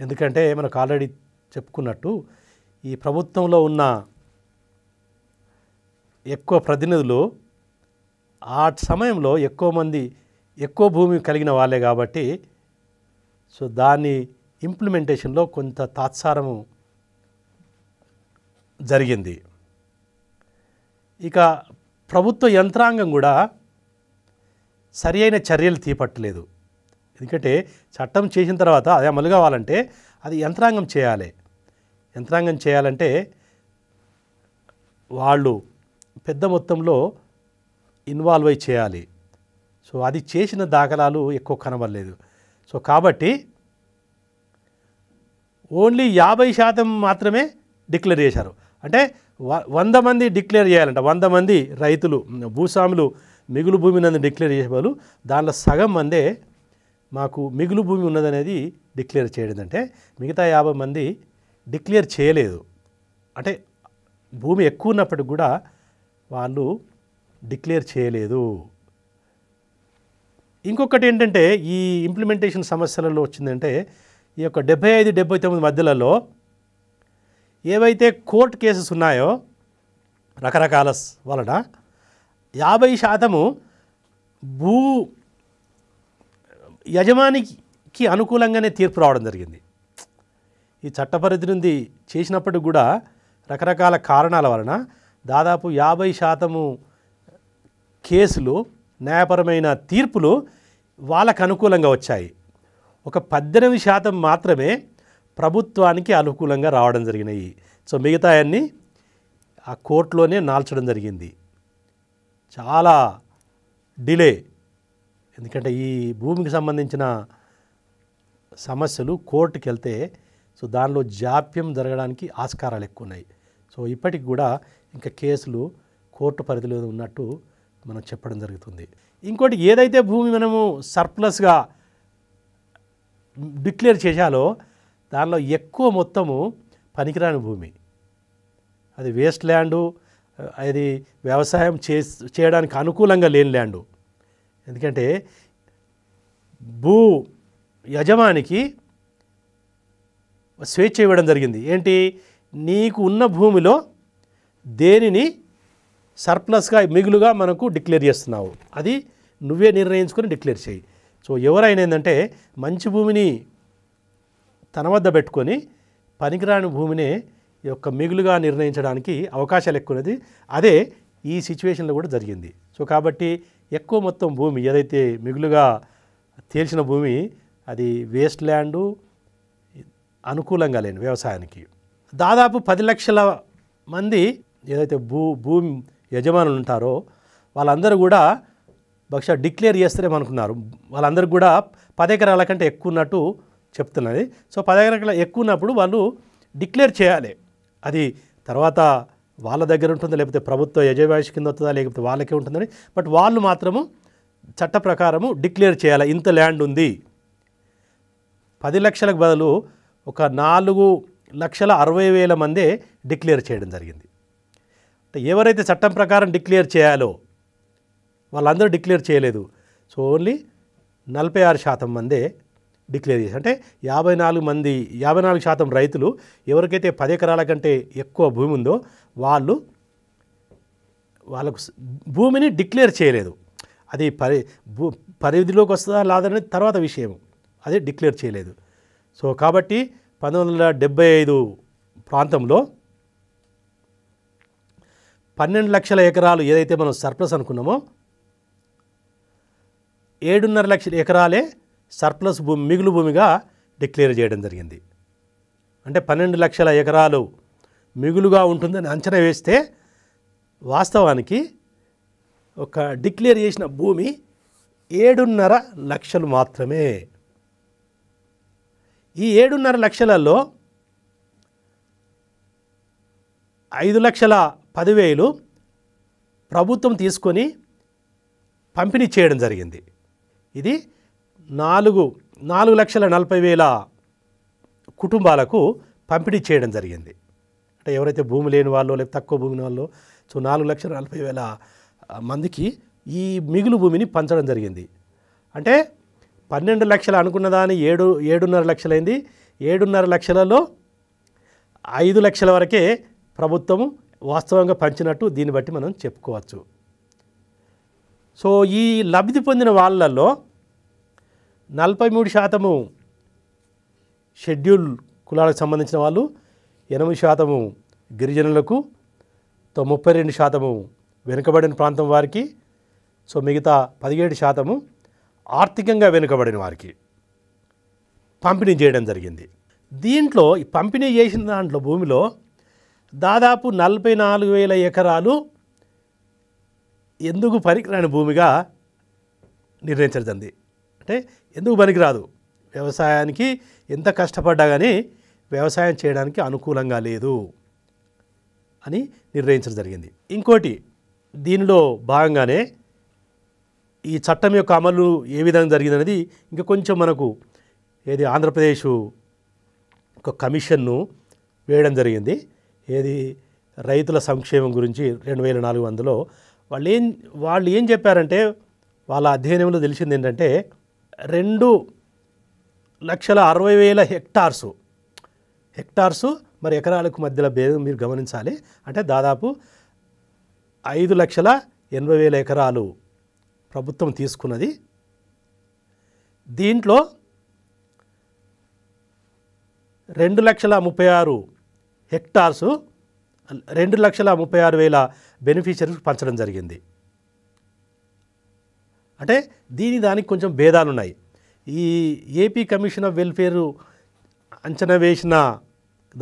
Speaker 1: ఎందుకంటే మనకు ఆల్రెడీ చెప్పుకున్నట్టు ఈ ప్రభుత్వంలో ఉన్న ఎక్కువ ప్రతినిధులు ఆ సమయంలో ఎక్కువ మంది ఎక్కువ భూమి కలిగిన వాళ్ళే కాబట్టి సో దాని ఇంప్లిమెంటేషన్లో కొంత తాత్సారము జరిగింది ఇక ప్రభుత్వ యంత్రాంగం కూడా సరి అయిన చర్యలు తీపట్టలేదు ఎందుకంటే చట్టం చేసిన తర్వాత అది అమలు కావాలంటే అది యంత్రాంగం చేయాలి యంత్రాంగం చేయాలంటే వాళ్ళు పెద్ద మొత్తంలో ఇన్వాల్వ్ అయి చేయాలి సో అది చేసిన దాఖలాలు ఎక్కువ కనబడలేదు సో కాబట్టి ఓన్లీ యాభై శాతం మాత్రమే డిక్లేర్ చేశారు అంటే వంద మంది డిక్లేర్ చేయాలంట వంద మంది రైతులు భూస్వాములు మిగులు భూమినందు డిక్లేర్ చేసేవాళ్ళు దాంట్లో సగం మందే మాకు మిగులు భూమి ఉన్నదనేది డిక్లేర్ చేయడం అంటే మిగతా యాభై మంది డిక్లేర్ చేయలేదు అంటే భూమి ఎక్కువ ఉన్నప్పటికి కూడా వాళ్ళు డిక్లేర్ చేయలేదు ఇంకొకటి ఏంటంటే ఈ ఇంప్లిమెంటేషన్ సమస్యలలో వచ్చిందంటే ఈ యొక్క డెబ్బై ఐదు డెబ్బై తొమ్మిది మధ్యలలో ఏవైతే కోర్టు కేసెస్ ఉన్నాయో రకరకాల వలన యాభై శాతము భూ యజమానికి అనుకూలంగానే తీర్పు రావడం జరిగింది ఈ చట్టపరిధి నుండి చేసినప్పటికి కూడా రకరకాల కారణాల వలన దాదాపు యాభై శాతము కేసులు న్యాయపరమైన తీర్పులు వాళ్ళకు అనుకూలంగా వచ్చాయి ఒక పద్దెనిమిది శాతం మాత్రమే ప్రభుత్వానికి అనుకూలంగా రావడం జరిగినాయి సో మిగతా అన్నీ ఆ కోర్టులోనే నాల్చడం జరిగింది చాలా డిలే ఎందుకంటే ఈ భూమికి సంబంధించిన సమస్యలు కోర్టుకి వెళ్తే సో దానిలో జాప్యం జరగడానికి ఆస్కారాలు ఎక్కువ ఉన్నాయి సో ఇప్పటికి కూడా ఇంకా కేసులు కోర్టు పరిధిలో ఉన్నట్టు మనం చెప్పడం జరుగుతుంది ఇంకోటి ఏదైతే భూమి మనము సర్ప్లస్గా డిక్లేర్ చేశాలో దానిలో ఎక్కువ మొత్తము పనికిరాని భూమి అది వేస్ట్ ల్యాండు అది వ్యవసాయం చేయడానికి అనుకూలంగా లేని ల్యాండు ఎందుకంటే భూ యజమానికి స్వేచ్ఛ ఇవ్వడం జరిగింది ఏంటి నీకు ఉన్న భూమిలో దేనిని సర్ప్లస్గా మిగులుగా మనకు డిక్లేర్ చేస్తున్నావు అది నువ్వే నిర్ణయించుకొని డిక్లేర్ చేయి సో ఎవరైనా ఏంటంటే మంచి భూమిని తన వద్ద పెట్టుకొని పనికిరాని భూమిని యొక్క మిగులుగా నిర్ణయించడానికి అవకాశాలు ఎక్కువ అదే ఈ సిచ్యువేషన్లో కూడా జరిగింది సో కాబట్టి ఎక్కువ మొత్తం భూమి ఏదైతే మిగులుగా తేల్చిన భూమి అది వేస్ట్ ల్యాండు అనుకూలంగా లేని వ్యవసాయానికి దాదాపు పది లక్షల మంది ఏదైతే భూ భూమి యజమానులు ఉంటారో వాళ్ళందరూ కూడా బహుశా డిక్లేర్ చేస్తారేమో అనుకున్నారు వాళ్ళందరూ కూడా పది ఎకరాల కంటే ఎక్కువ ఉన్నట్టు చెప్తున్నది సో పది ఎకరాల ఎక్కువ ఉన్నప్పుడు వాళ్ళు డిక్లేర్ చేయాలి అది తర్వాత వాళ్ళ దగ్గర ఉంటుందా లేకపోతే ప్రభుత్వ యజమాయిష్ కింద వస్తుందా లేకపోతే వాళ్ళకే ఉంటుందని బట్ వాళ్ళు మాత్రము చట్ట ప్రకారము డిక్లేర్ చేయాలి ఇంత ల్యాండ్ ఉంది పది లక్షలకు బదులు ఒక నాలుగు లక్షల అరవై వేల మందే డిక్లేర్ చేయడం జరిగింది అంటే ఎవరైతే చట్టం ప్రకారం డిక్లేర్ చేయాలో వాళ్ళందరూ డిక్లేర్ చేయలేదు సో ఓన్లీ నలభై ఆరు శాతం మందే డిక్లేర్ చేసి అంటే యాభై నాలుగు మంది యాభై నాలుగు శాతం రైతులు ఎవరికైతే పది ఎకరాల కంటే ఎక్కువ భూమి ఉందో వాళ్ళు వాళ్ళకు భూమిని డిక్లేర్ చేయలేదు అది పరి భూ పరిధిలోకి వస్తుందా లాదనేది తర్వాత విషయం అది డిక్లేర్ చేయలేదు సో కాబట్టి పంతొమ్మిది వందల ఐదు ప్రాంతంలో పన్నెండు లక్షల ఎకరాలు ఏదైతే మనం సర్ప్లస్ అనుకున్నామో ఏడున్నర లక్షల ఎకరాలే సర్ప్లస్ భూమి మిగులు భూమిగా డిక్లేర్ చేయడం జరిగింది అంటే పన్నెండు లక్షల ఎకరాలు మిగులుగా ఉంటుందని అంచనా వేస్తే వాస్తవానికి ఒక డిక్లేర్ చేసిన భూమి ఏడున్నర లక్షలు మాత్రమే ఈ ఏడున్నర లక్షలలో ఐదు లక్షల పదివేలు ప్రభుత్వం తీసుకొని పంపిణీ చేయడం జరిగింది ఇది నాలుగు నాలుగు లక్షల నలభై వేల కుటుంబాలకు పంపిణీ చేయడం జరిగింది అంటే ఎవరైతే భూమి లేని వాళ్ళు లేకపోతే తక్కువ భూమి వాళ్ళు సో నాలుగు లక్షల నలభై వేల మందికి ఈ మిగులు భూమిని పంచడం జరిగింది అంటే పన్నెండు లక్షలు అనుకున్న దాని ఏడు ఏడున్నర లక్షలైంది ఏడున్నర లక్షలలో ఐదు లక్షల వరకే ప్రభుత్వం వాస్తవంగా పంచినట్టు దీన్ని బట్టి మనం చెప్పుకోవచ్చు సో ఈ లబ్ధి పొందిన వాళ్ళల్లో నలభై మూడు శాతము షెడ్యూల్ కులాలకు సంబంధించిన వాళ్ళు ఎనభై శాతము గిరిజనులకు తో ముప్పై రెండు శాతము వెనుకబడిన ప్రాంతం వారికి సో మిగతా పదిహేడు శాతము ఆర్థికంగా వెనుకబడిన వారికి పంపిణీ చేయడం జరిగింది దీంట్లో పంపిణీ చేసిన దాంట్లో భూమిలో దాదాపు నలభై నాలుగు వేల ఎకరాలు ఎందుకు పనికిరాని భూమిగా నిర్ణయించడం అంటే ఎందుకు పనికిరాదు వ్యవసాయానికి ఎంత కష్టపడ్డా కానీ వ్యవసాయం చేయడానికి అనుకూలంగా లేదు అని నిర్ణయించడం జరిగింది ఇంకోటి దీనిలో భాగంగానే ఈ చట్టం యొక్క అమలు ఏ విధంగా జరిగిందనేది ఇంకా కొంచెం మనకు ఏది ఆంధ్రప్రదేశ్ ఒక కమిషన్ను వేయడం జరిగింది ఏది రైతుల సంక్షేమం గురించి రెండు వేల నాలుగు వందలో వాళ్ళు ఏం వాళ్ళు ఏం చెప్పారంటే వాళ్ళ అధ్యయనంలో తెలిసింది ఏంటంటే రెండు లక్షల అరవై వేల హెక్టార్సు హెక్టార్సు మరి ఎకరాలకు మధ్యలో భేదం మీరు గమనించాలి అంటే దాదాపు ఐదు లక్షల ఎనభై వేల ఎకరాలు ప్రభుత్వం తీసుకున్నది దీంట్లో రెండు లక్షల ముప్పై ఆరు హెక్టార్సు రెండు లక్షల ముప్పై ఆరు వేల బెనిఫిషరీస్ పంచడం జరిగింది అంటే దీని దానికి కొంచెం భేదాలు ఉన్నాయి ఈ ఏపీ కమిషన్ ఆఫ్ వెల్ఫేర్ అంచనా వేసిన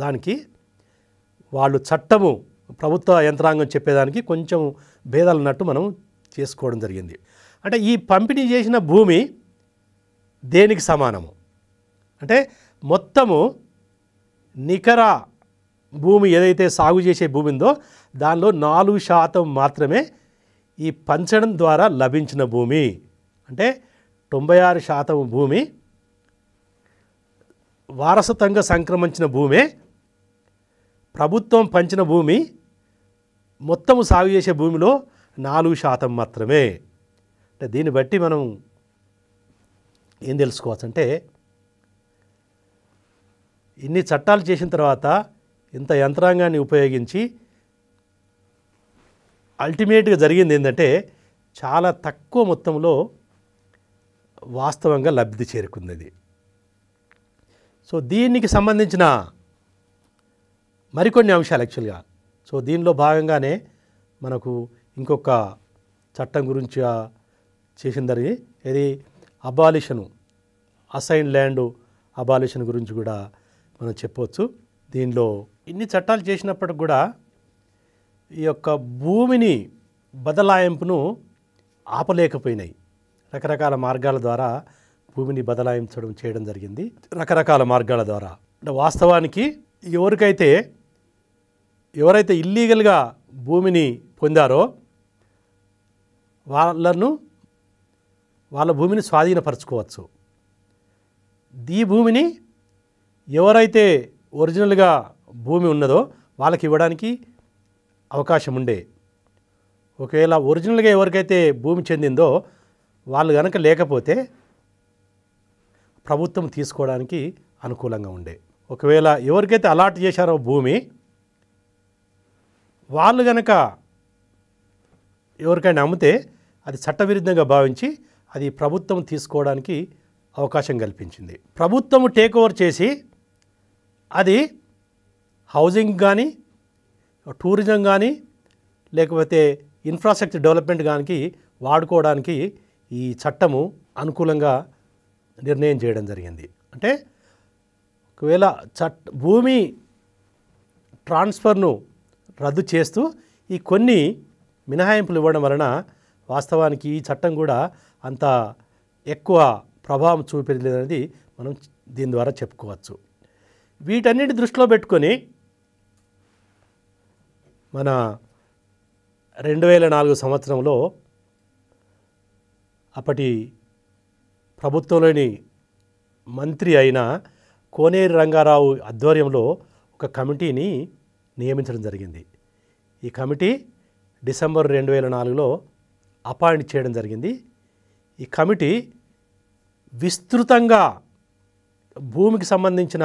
Speaker 1: దానికి వాళ్ళు చట్టము ప్రభుత్వ యంత్రాంగం చెప్పేదానికి కొంచెం భేదాలు ఉన్నట్టు మనం చేసుకోవడం జరిగింది అంటే ఈ పంపిణీ చేసిన భూమి దేనికి సమానము అంటే మొత్తము నికర భూమి ఏదైతే సాగు చేసే భూమిందో దానిలో నాలుగు శాతం మాత్రమే ఈ పంచడం ద్వారా లభించిన భూమి అంటే తొంభై ఆరు శాతం భూమి వారసత్వంగా సంక్రమించిన భూమి ప్రభుత్వం పంచిన భూమి మొత్తం సాగు చేసే భూమిలో నాలుగు శాతం మాత్రమే అంటే దీన్ని బట్టి మనం ఏం తెలుసుకోవచ్చు అంటే ఇన్ని చట్టాలు చేసిన తర్వాత ఇంత యంత్రాంగాన్ని ఉపయోగించి అల్టిమేట్గా జరిగింది ఏంటంటే చాలా తక్కువ మొత్తంలో వాస్తవంగా లబ్ధి చేరుకుంది సో దీనికి సంబంధించిన మరికొన్ని అంశాలు యాక్చువల్గా సో దీనిలో భాగంగానే మనకు ఇంకొక చట్టం గురించి చేసిన జరిగి ఇది అబాలిషను అసైన్ ల్యాండ్ అబాలిషన్ గురించి కూడా మనం చెప్పవచ్చు దీనిలో ఇన్ని చట్టాలు చేసినప్పటికి కూడా ఈ యొక్క భూమిని బదలాయింపును ఆపలేకపోయినాయి రకరకాల మార్గాల ద్వారా భూమిని బదలాయించడం చేయడం జరిగింది రకరకాల మార్గాల ద్వారా అంటే వాస్తవానికి ఎవరికైతే ఎవరైతే ఇల్లీగల్గా భూమిని పొందారో వాళ్ళను వాళ్ళ భూమిని స్వాధీనపరచుకోవచ్చు ఈ భూమిని ఎవరైతే ఒరిజినల్గా భూమి ఉన్నదో వాళ్ళకి ఇవ్వడానికి అవకాశం ఉండే ఒకవేళ ఒరిజినల్గా ఎవరికైతే భూమి చెందిందో వాళ్ళు కనుక లేకపోతే ప్రభుత్వం తీసుకోవడానికి అనుకూలంగా ఉండే ఒకవేళ ఎవరికైతే అలాట్ చేశారో భూమి వాళ్ళు కనుక ఎవరికైనా అమ్మితే అది చట్టవిరుద్ధంగా భావించి అది ప్రభుత్వం తీసుకోవడానికి అవకాశం కల్పించింది ప్రభుత్వం టేక్ ఓవర్ చేసి అది హౌజింగ్ కానీ టూరిజం కానీ లేకపోతే ఇన్ఫ్రాస్ట్రక్చర్ డెవలప్మెంట్ కానీ వాడుకోవడానికి ఈ చట్టము అనుకూలంగా నిర్ణయం చేయడం జరిగింది అంటే ఒకవేళ చట్ భూమి ట్రాన్స్ఫర్ను రద్దు చేస్తూ ఈ కొన్ని మినహాయింపులు ఇవ్వడం వలన వాస్తవానికి ఈ చట్టం కూడా అంత ఎక్కువ ప్రభావం చూపించలేదనేది మనం దీని ద్వారా చెప్పుకోవచ్చు వీటన్నిటి దృష్టిలో పెట్టుకొని మన రెండు వేల నాలుగు సంవత్సరంలో అప్పటి ప్రభుత్వంలోని మంత్రి అయిన కోనేరు రంగారావు ఆధ్వర్యంలో ఒక కమిటీని నియమించడం జరిగింది ఈ కమిటీ డిసెంబర్ రెండు వేల నాలుగులో అపాయింట్ చేయడం జరిగింది ఈ కమిటీ విస్తృతంగా భూమికి సంబంధించిన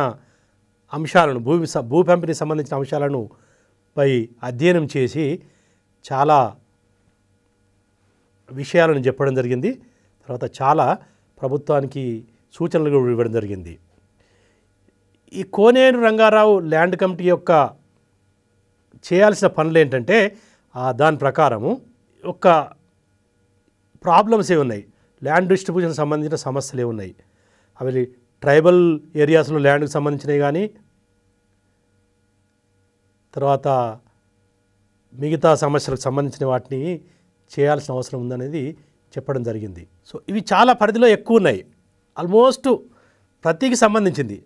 Speaker 1: అంశాలను భూమి భూ పంపిణీకి సంబంధించిన అంశాలను పై అధ్యయనం చేసి చాలా విషయాలను చెప్పడం జరిగింది తర్వాత చాలా ప్రభుత్వానికి సూచనలు కూడా ఇవ్వడం జరిగింది ఈ కోనేరు రంగారావు ల్యాండ్ కమిటీ యొక్క చేయాల్సిన పనులు ఏంటంటే దాని ప్రకారము ఒక ప్రాబ్లమ్స్ ఏమున్నాయి ఉన్నాయి ల్యాండ్ డిస్ట్రిబ్యూషన్ సంబంధించిన సమస్యలు ఏమున్నాయి ఉన్నాయి అవి ట్రైబల్ ఏరియాస్లో ల్యాండ్కి సంబంధించినవి కానీ తర్వాత మిగతా సమస్యలకు సంబంధించిన వాటిని చేయాల్సిన అవసరం ఉందనేది చెప్పడం జరిగింది సో ఇవి చాలా పరిధిలో ఎక్కువ ఉన్నాయి ఆల్మోస్ట్ ప్రతికి సంబంధించింది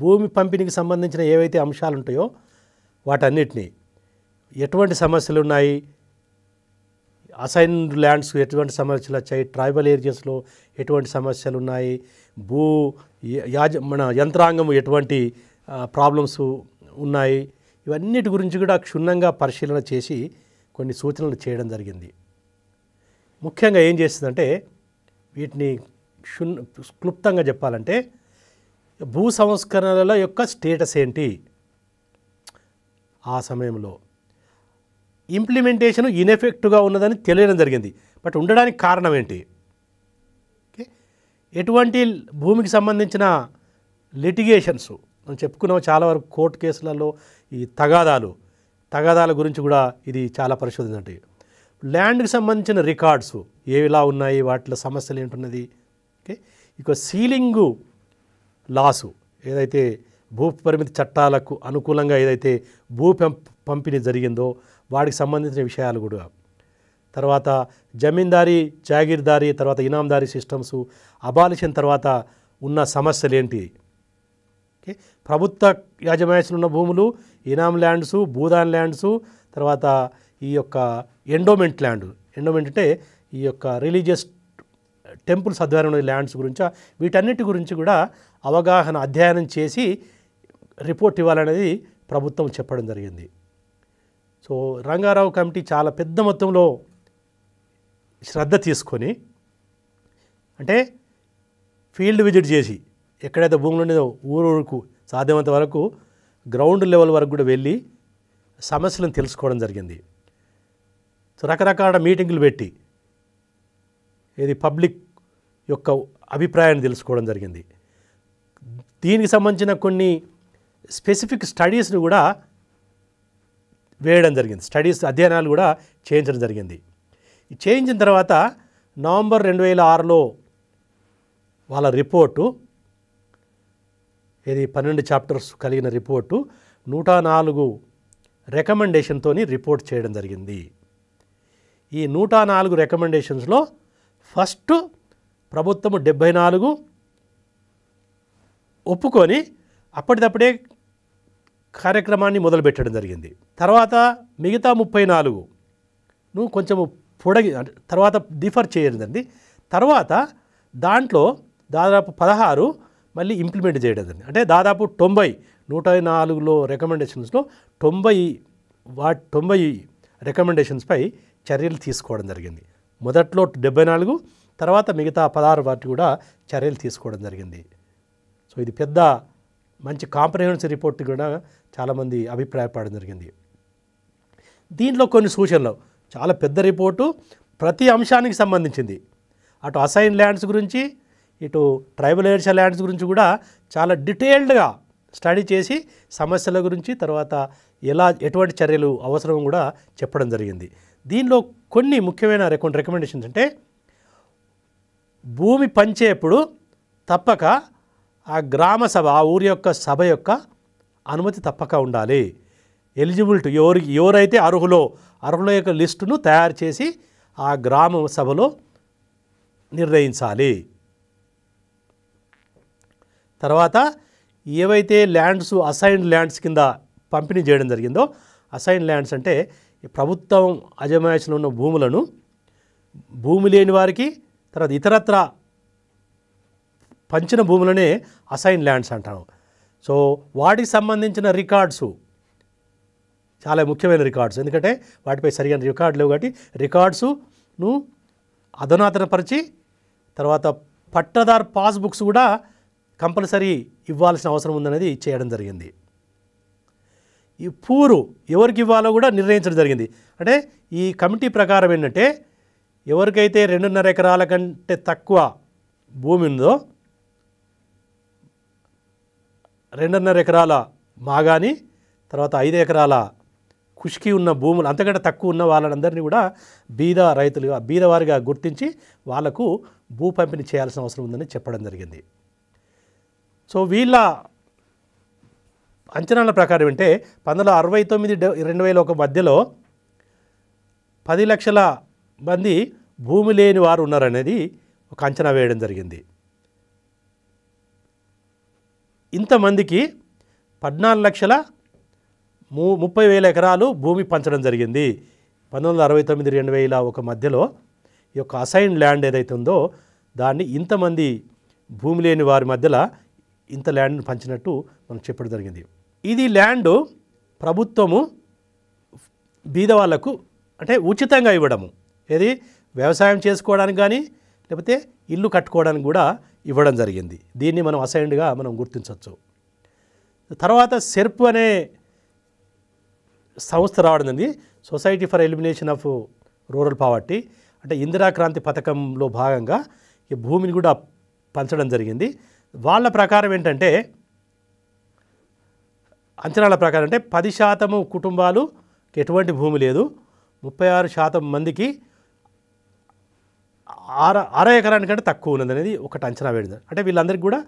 Speaker 1: భూమి పంపిణీకి సంబంధించిన ఏవైతే అంశాలు ఉంటాయో వాటన్నిటినీ ఎటువంటి సమస్యలు ఉన్నాయి అసైన్ ల్యాండ్స్ ఎటువంటి సమస్యలు వచ్చాయి ట్రైబల్ ఏరియాస్లో ఎటువంటి సమస్యలు ఉన్నాయి భూ యాజ మన యంత్రాంగం ఎటువంటి ప్రాబ్లమ్స్ ఉన్నాయి ఇవన్నిటి గురించి కూడా క్షుణ్ణంగా పరిశీలన చేసి కొన్ని సూచనలు చేయడం జరిగింది ముఖ్యంగా ఏం చేస్తుందంటే వీటిని క్షుణ్ క్లుప్తంగా చెప్పాలంటే భూ సంస్కరణల యొక్క స్టేటస్ ఏంటి ఆ సమయంలో ఇంప్లిమెంటేషన్ ఇన్ఎఫెక్టివ్గా ఉన్నదని తెలియడం జరిగింది బట్ ఉండడానికి కారణం ఏంటి ఎటువంటి భూమికి సంబంధించిన లిటిగేషన్స్ మనం చెప్పుకున్నాం చాలా వరకు కోర్టు కేసులలో ఈ తగాదాలు తగాదాల గురించి కూడా ఇది చాలా పరిశోధన అంటే ల్యాండ్కి సంబంధించిన రికార్డ్స్ ఏవిలా ఉన్నాయి వాటిలో సమస్యలు ఏంటున్నది ఓకే ఇక సీలింగు లాసు ఏదైతే భూ పరిమితి చట్టాలకు అనుకూలంగా ఏదైతే భూ పంపిణీ జరిగిందో వాటికి సంబంధించిన విషయాలు కూడా తర్వాత జమీందారీ జాగీర్దారీ తర్వాత ఇనాందారీ సిస్టమ్స్ అబాలిషన్ తర్వాత ఉన్న సమస్యలు ఏంటి ఓకే ప్రభుత్వ యాజమాన్యంలో ఉన్న భూములు ఇనామ్ ల్యాండ్స్ భూదాన్ ల్యాండ్స్ తర్వాత ఈ యొక్క ఎండోమెంట్ ల్యాండ్ ఎండోమెంట్ అంటే ఈ యొక్క రిలీజియస్ టెంపుల్స్ ఆధ్వర్యంలో ల్యాండ్స్ గురించి వీటన్నిటి గురించి కూడా అవగాహన అధ్యయనం చేసి రిపోర్ట్ ఇవ్వాలనేది ప్రభుత్వం చెప్పడం జరిగింది సో రంగారావు కమిటీ చాలా పెద్ద మొత్తంలో శ్రద్ధ తీసుకొని అంటే ఫీల్డ్ విజిట్ చేసి ఎక్కడైతే భూములు ఉండేదో ఊరుకు సాధ్యమైనంత వరకు గ్రౌండ్ లెవెల్ వరకు కూడా వెళ్ళి సమస్యలను తెలుసుకోవడం జరిగింది రకరకాల మీటింగులు పెట్టి ఇది పబ్లిక్ యొక్క అభిప్రాయాన్ని తెలుసుకోవడం జరిగింది దీనికి సంబంధించిన కొన్ని స్పెసిఫిక్ స్టడీస్ను కూడా వేయడం జరిగింది స్టడీస్ అధ్యయనాలు కూడా చేయించడం జరిగింది చేయించిన తర్వాత నవంబర్ రెండు వేల ఆరులో వాళ్ళ రిపోర్టు ఇది పన్నెండు చాప్టర్స్ కలిగిన రిపోర్టు నూట నాలుగు రికమెండేషన్తో రిపోర్ట్ చేయడం జరిగింది ఈ నూట నాలుగు రికమెండేషన్స్లో ఫస్ట్ ప్రభుత్వము డెబ్భై నాలుగు ఒప్పుకొని అప్పటిదప్పుడే కార్యక్రమాన్ని మొదలుపెట్టడం జరిగింది తర్వాత మిగతా ముప్పై నాలుగు నువ్వు కొంచెము పొడగి తర్వాత డిఫర్ జరిగింది తర్వాత దాంట్లో దాదాపు పదహారు మళ్ళీ ఇంప్లిమెంట్ చేయడం అంటే దాదాపు తొంభై నూట నాలుగులో రికమెండేషన్స్లో తొంభై వా తొంభై రికమెండేషన్స్పై చర్యలు తీసుకోవడం జరిగింది మొదట్లో డెబ్బై నాలుగు తర్వాత మిగతా పదహారు వాటి కూడా చర్యలు తీసుకోవడం జరిగింది సో ఇది పెద్ద మంచి కాంప్రహెన్సివ్ రిపోర్ట్ కూడా చాలామంది అభిప్రాయపడడం జరిగింది దీంట్లో కొన్ని సూచనలు చాలా పెద్ద రిపోర్టు ప్రతి అంశానికి సంబంధించింది అటు అసైన్ ల్యాండ్స్ గురించి ఇటు ట్రైబల్ ఏరియా ల్యాండ్స్ గురించి కూడా చాలా డీటెయిల్డ్గా స్టడీ చేసి సమస్యల గురించి తర్వాత ఎలా ఎటువంటి చర్యలు అవసరం కూడా చెప్పడం జరిగింది దీనిలో కొన్ని ముఖ్యమైన రెకమెండ్ రికమెండేషన్స్ అంటే భూమి పంచేపుడు తప్పక ఆ గ్రామ సభ ఆ ఊరి యొక్క సభ యొక్క అనుమతి తప్పక ఉండాలి ఎలిజిబిలిటీ ఎవరికి ఎవరైతే అర్హులో అర్హుల యొక్క లిస్టును తయారు చేసి ఆ గ్రామ సభలో నిర్ణయించాలి తర్వాత ఏవైతే ల్యాండ్స్ అసైన్డ్ ల్యాండ్స్ కింద పంపిణీ చేయడం జరిగిందో అసైన్ ల్యాండ్స్ అంటే ప్రభుత్వం అజమాయిషిలో ఉన్న భూములను భూమి లేని వారికి తర్వాత ఇతరత్ర పంచిన భూములనే అసైన్ ల్యాండ్స్ అంటాం సో వాటికి సంబంధించిన రికార్డ్సు చాలా ముఖ్యమైన రికార్డ్స్ ఎందుకంటే వాటిపై సరిగిన రికార్డు లేవు కాబట్టి రికార్డ్సును అధునాతనపరిచి తర్వాత పట్టదారు పాస్బుక్స్ కూడా కంపల్సరీ ఇవ్వాల్సిన అవసరం ఉందనేది చేయడం జరిగింది ఈ పూరు ఎవరికి ఇవ్వాలో కూడా నిర్ణయించడం జరిగింది అంటే ఈ కమిటీ ప్రకారం ఏంటంటే ఎవరికైతే రెండున్నర ఎకరాల కంటే తక్కువ భూమి ఉందో రెండున్నర ఎకరాల మాగాని తర్వాత ఐదు ఎకరాల కుషికి ఉన్న భూములు అంతకంటే తక్కువ ఉన్న వాళ్ళందరినీ కూడా బీద రైతులుగా బీదవారిగా గుర్తించి వాళ్లకు భూ పంపిణీ చేయాల్సిన అవసరం ఉందని చెప్పడం జరిగింది సో వీళ్ళ అంచనాల ప్రకారం అంటే పంతొమ్మిది అరవై తొమ్మిది రెండు వేల ఒక మధ్యలో పది లక్షల మంది భూమి లేని వారు ఉన్నారనేది ఒక అంచనా వేయడం జరిగింది ఇంతమందికి పద్నాలుగు లక్షల ము ముప్పై వేల ఎకరాలు భూమి పంచడం జరిగింది పంతొమ్మిది వందల అరవై తొమ్మిది రెండు వేల ఒక మధ్యలో ఈ యొక్క అసైన్ ల్యాండ్ ఏదైతే ఉందో దాన్ని ఇంతమంది భూమి లేని వారి మధ్యలో ఇంత ల్యాండ్ని పంచినట్టు మనం చెప్పడం జరిగింది ఇది ల్యాండ్ ప్రభుత్వము బీద వాళ్లకు అంటే ఉచితంగా ఇవ్వడము ఏది వ్యవసాయం చేసుకోవడానికి కానీ లేకపోతే ఇల్లు కట్టుకోవడానికి కూడా ఇవ్వడం జరిగింది దీన్ని మనం అసైన్డ్గా మనం గుర్తించవచ్చు తర్వాత సెర్ప్ అనే సంస్థ రావడం జరిగింది society for elimination of rural poverty అంటే ఇందిరాక్రాంతి పథకంలో భాగంగా ఈ భూమిని కూడా పంచడం జరిగింది వాళ్ళ ప్రకారం ఏంటంటే అంచనాల ప్రకారం అంటే పది శాతము కుటుంబాలు ఎటువంటి భూమి లేదు ముప్పై ఆరు శాతం మందికి అర అర ఎకరానికంటే తక్కువ ఉన్నది అనేది ఒకటి అంచనా వేయడం అంటే వీళ్ళందరికీ కూడా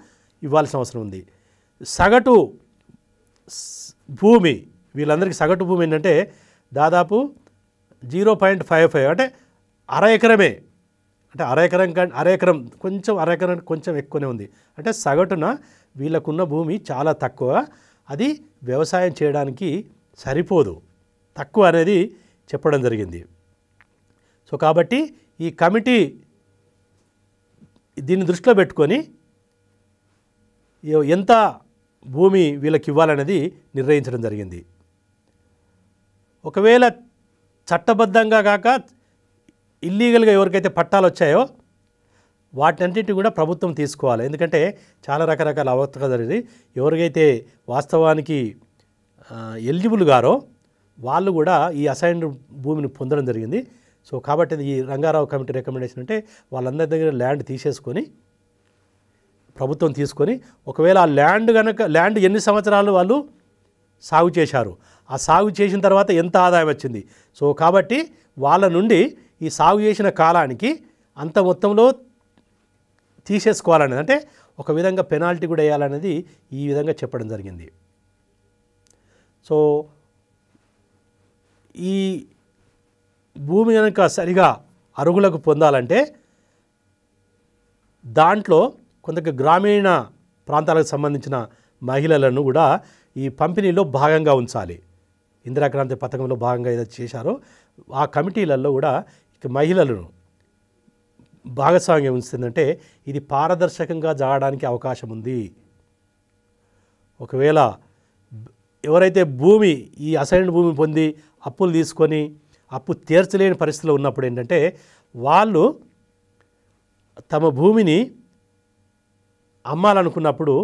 Speaker 1: ఇవ్వాల్సిన అవసరం ఉంది సగటు భూమి వీళ్ళందరికీ సగటు భూమి ఏంటంటే దాదాపు జీరో పాయింట్ ఫైవ్ ఫైవ్ అంటే అర ఎకరమే అంటే అరెకరం కంటే అరెకరం కొంచెం అరెకరం కొంచెం ఎక్కువనే ఉంది అంటే సగటున వీళ్ళకున్న భూమి చాలా తక్కువ అది వ్యవసాయం చేయడానికి సరిపోదు తక్కువ అనేది చెప్పడం జరిగింది సో కాబట్టి ఈ కమిటీ దీన్ని దృష్టిలో పెట్టుకొని ఎంత భూమి వీళ్ళకి ఇవ్వాలనేది నిర్ణయించడం జరిగింది ఒకవేళ చట్టబద్ధంగా కాక ఇల్లీగల్గా ఎవరికైతే పట్టాలు వచ్చాయో వాటన్నిటి కూడా ప్రభుత్వం తీసుకోవాలి ఎందుకంటే చాలా రకరకాల అవతక జరిగింది ఎవరికైతే వాస్తవానికి ఎలిజిబుల్ గారో వాళ్ళు కూడా ఈ అసైన్డ్ భూమిని పొందడం జరిగింది సో కాబట్టి ఈ రంగారావు కమిటీ రికమెండేషన్ అంటే వాళ్ళందరి దగ్గర ల్యాండ్ తీసేసుకొని ప్రభుత్వం తీసుకొని ఒకవేళ ఆ ల్యాండ్ కనుక ల్యాండ్ ఎన్ని సంవత్సరాలు వాళ్ళు సాగు చేశారు ఆ సాగు చేసిన తర్వాత ఎంత ఆదాయం వచ్చింది సో కాబట్టి వాళ్ళ నుండి ఈ సాగు చేసిన కాలానికి అంత మొత్తంలో తీసేసుకోవాలనేది అంటే ఒక విధంగా పెనాల్టీ కూడా వేయాలనేది ఈ విధంగా చెప్పడం జరిగింది సో ఈ భూమి కనుక సరిగా అరుగులకు పొందాలంటే దాంట్లో కొంత గ్రామీణ ప్రాంతాలకు సంబంధించిన మహిళలను కూడా ఈ పంపిణీలో భాగంగా ఉంచాలి ఇందిరాక్రాంతి పథకంలో భాగంగా ఏదో చేశారో ఆ కమిటీలలో కూడా మహిళలను భాగస్వామ్యం ఉంటుందంటే ఇది పారదర్శకంగా జాగడానికి అవకాశం ఉంది ఒకవేళ ఎవరైతే భూమి ఈ అసైన్ భూమి పొంది అప్పులు తీసుకొని అప్పు తీర్చలేని పరిస్థితిలో ఉన్నప్పుడు ఏంటంటే వాళ్ళు తమ భూమిని అమ్మాలనుకున్నప్పుడు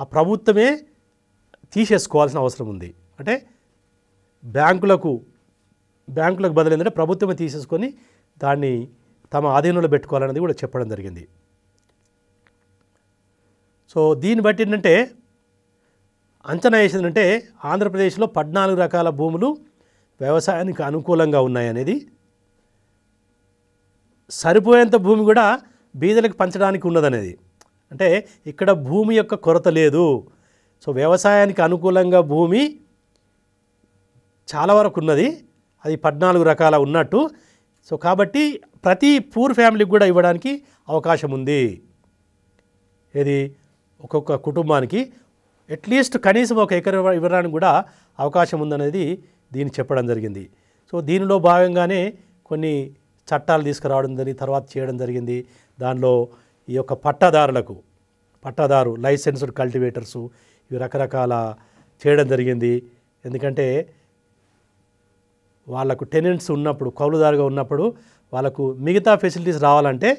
Speaker 1: ఆ ప్రభుత్వమే తీసేసుకోవాల్సిన అవసరం ఉంది అంటే బ్యాంకులకు బ్యాంకులకు బదులు ఏంటంటే ప్రభుత్వమే తీసేసుకొని దాన్ని తమ ఆధీనంలో పెట్టుకోవాలనేది కూడా చెప్పడం జరిగింది సో దీన్ని బట్టి ఏంటంటే అంచనా వేసిందంటే ఆంధ్రప్రదేశ్లో పద్నాలుగు రకాల భూములు వ్యవసాయానికి అనుకూలంగా ఉన్నాయనేది సరిపోయేంత భూమి కూడా బీదలకు పంచడానికి ఉన్నదనేది అంటే ఇక్కడ భూమి యొక్క కొరత లేదు సో వ్యవసాయానికి అనుకూలంగా భూమి చాలా వరకు ఉన్నది అది పద్నాలుగు రకాల ఉన్నట్టు సో కాబట్టి ప్రతి పూర్ ఫ్యామిలీకి కూడా ఇవ్వడానికి అవకాశం ఉంది ఏది ఒక్కొక్క కుటుంబానికి అట్లీస్ట్ కనీసం ఒక ఎకర ఇవ్వడానికి కూడా అవకాశం ఉందనేది దీన్ని చెప్పడం జరిగింది సో దీనిలో భాగంగానే కొన్ని చట్టాలు తీసుకురావడం జరిగింది తర్వాత చేయడం జరిగింది దానిలో ఈ యొక్క పట్టాదారులకు పట్టాదారు లైసెన్స్డ్ కల్టివేటర్సు ఇవి రకరకాల చేయడం జరిగింది ఎందుకంటే వాళ్ళకు టెనెంట్స్ ఉన్నప్పుడు కౌలుదారుగా ఉన్నప్పుడు వాళ్ళకు మిగతా ఫెసిలిటీస్ రావాలంటే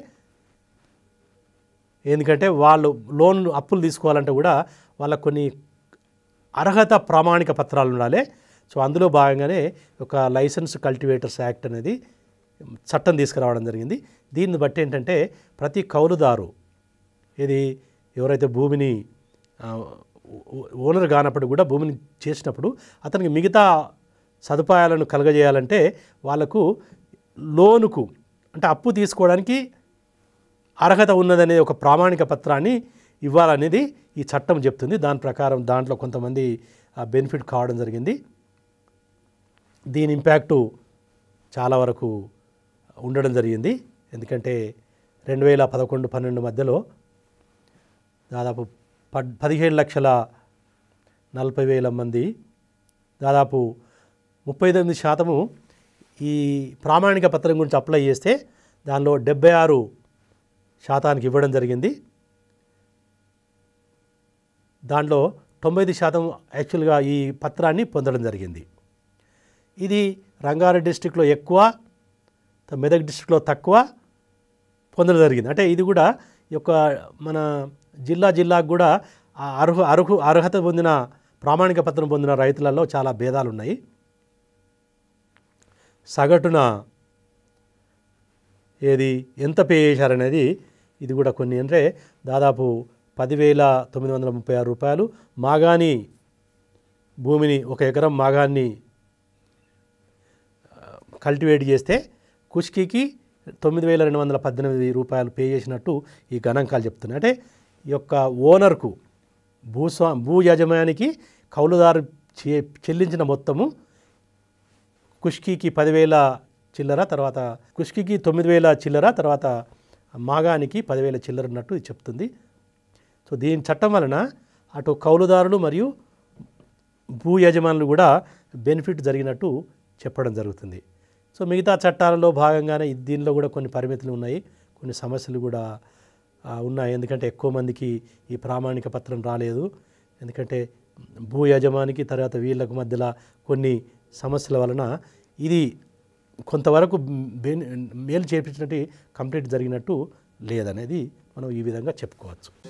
Speaker 1: ఎందుకంటే వాళ్ళు లోన్ అప్పులు తీసుకోవాలంటే కూడా వాళ్ళకు కొన్ని అర్హత ప్రామాణిక పత్రాలు ఉండాలి సో అందులో భాగంగానే ఒక లైసెన్స్ కల్టివేటర్స్ యాక్ట్ అనేది చట్టం తీసుకురావడం జరిగింది దీన్ని బట్టి ఏంటంటే ప్రతి కౌలుదారు ఇది ఎవరైతే భూమిని ఓనర్ కానప్పుడు కూడా భూమిని చేసినప్పుడు అతనికి మిగతా సదుపాయాలను కలగజేయాలంటే వాళ్ళకు లోనుకు అంటే అప్పు తీసుకోవడానికి అర్హత ఉన్నదనే ఒక ప్రామాణిక పత్రాన్ని ఇవ్వాలనేది ఈ చట్టం చెప్తుంది దాని ప్రకారం దాంట్లో కొంతమంది బెనిఫిట్ కావడం జరిగింది దీని ఇంపాక్టు చాలా వరకు ఉండడం జరిగింది ఎందుకంటే రెండు వేల పదకొండు పన్నెండు మధ్యలో దాదాపు పద్ పదిహేడు లక్షల నలభై వేల మంది దాదాపు ముప్పై తొమ్మిది శాతము ఈ ప్రామాణిక పత్రం గురించి అప్లై చేస్తే దానిలో డెబ్బై ఆరు శాతానికి ఇవ్వడం జరిగింది దాంట్లో తొంభై శాతం యాక్చువల్గా ఈ పత్రాన్ని పొందడం జరిగింది ఇది రంగారెడ్డి డిస్టిక్లో ఎక్కువ మెదక్ డిస్టిక్లో తక్కువ పొందడం జరిగింది అంటే ఇది కూడా యొక్క మన జిల్లా జిల్లాకు కూడా అర్హు అర్హు అర్హత పొందిన ప్రామాణిక పత్రం పొందిన రైతులలో చాలా భేదాలు ఉన్నాయి సగటున ఏది ఎంత పే చేశారనేది ఇది కూడా కొన్ని అంటే దాదాపు పదివేల తొమ్మిది వందల ముప్పై ఆరు రూపాయలు మాగాని భూమిని ఒక ఎకరం మాగాన్ని కల్టివేట్ చేస్తే కుష్కికి తొమ్మిది వేల రెండు వందల పద్దెనిమిది రూపాయలు పే చేసినట్టు ఈ గణాంకాలు చెప్తున్నాయి అంటే ఈ యొక్క ఓనర్కు భూస్వా భూ యజమానికి కౌలుదారు చెల్లించిన మొత్తము కుష్కీకి పదివేల చిల్లర తర్వాత కుష్కీకి తొమ్మిది వేల చిల్లర తర్వాత మాగానికి పదివేల చిల్లర ఉన్నట్టు చెప్తుంది సో దీని చట్టం వలన అటు కౌలుదారులు మరియు భూ యజమానులు కూడా బెనిఫిట్ జరిగినట్టు చెప్పడం జరుగుతుంది సో మిగతా చట్టాలలో భాగంగానే దీనిలో కూడా కొన్ని పరిమితులు ఉన్నాయి కొన్ని సమస్యలు కూడా ఉన్నాయి ఎందుకంటే ఎక్కువ మందికి ఈ ప్రామాణిక పత్రం రాలేదు ఎందుకంటే భూ యజమానికి తర్వాత వీళ్ళకు మధ్యలో కొన్ని సమస్యల వలన ఇది కొంతవరకు మేలు చేపించినట్టు కంప్లీట్ జరిగినట్టు లేదనేది మనం ఈ విధంగా చెప్పుకోవచ్చు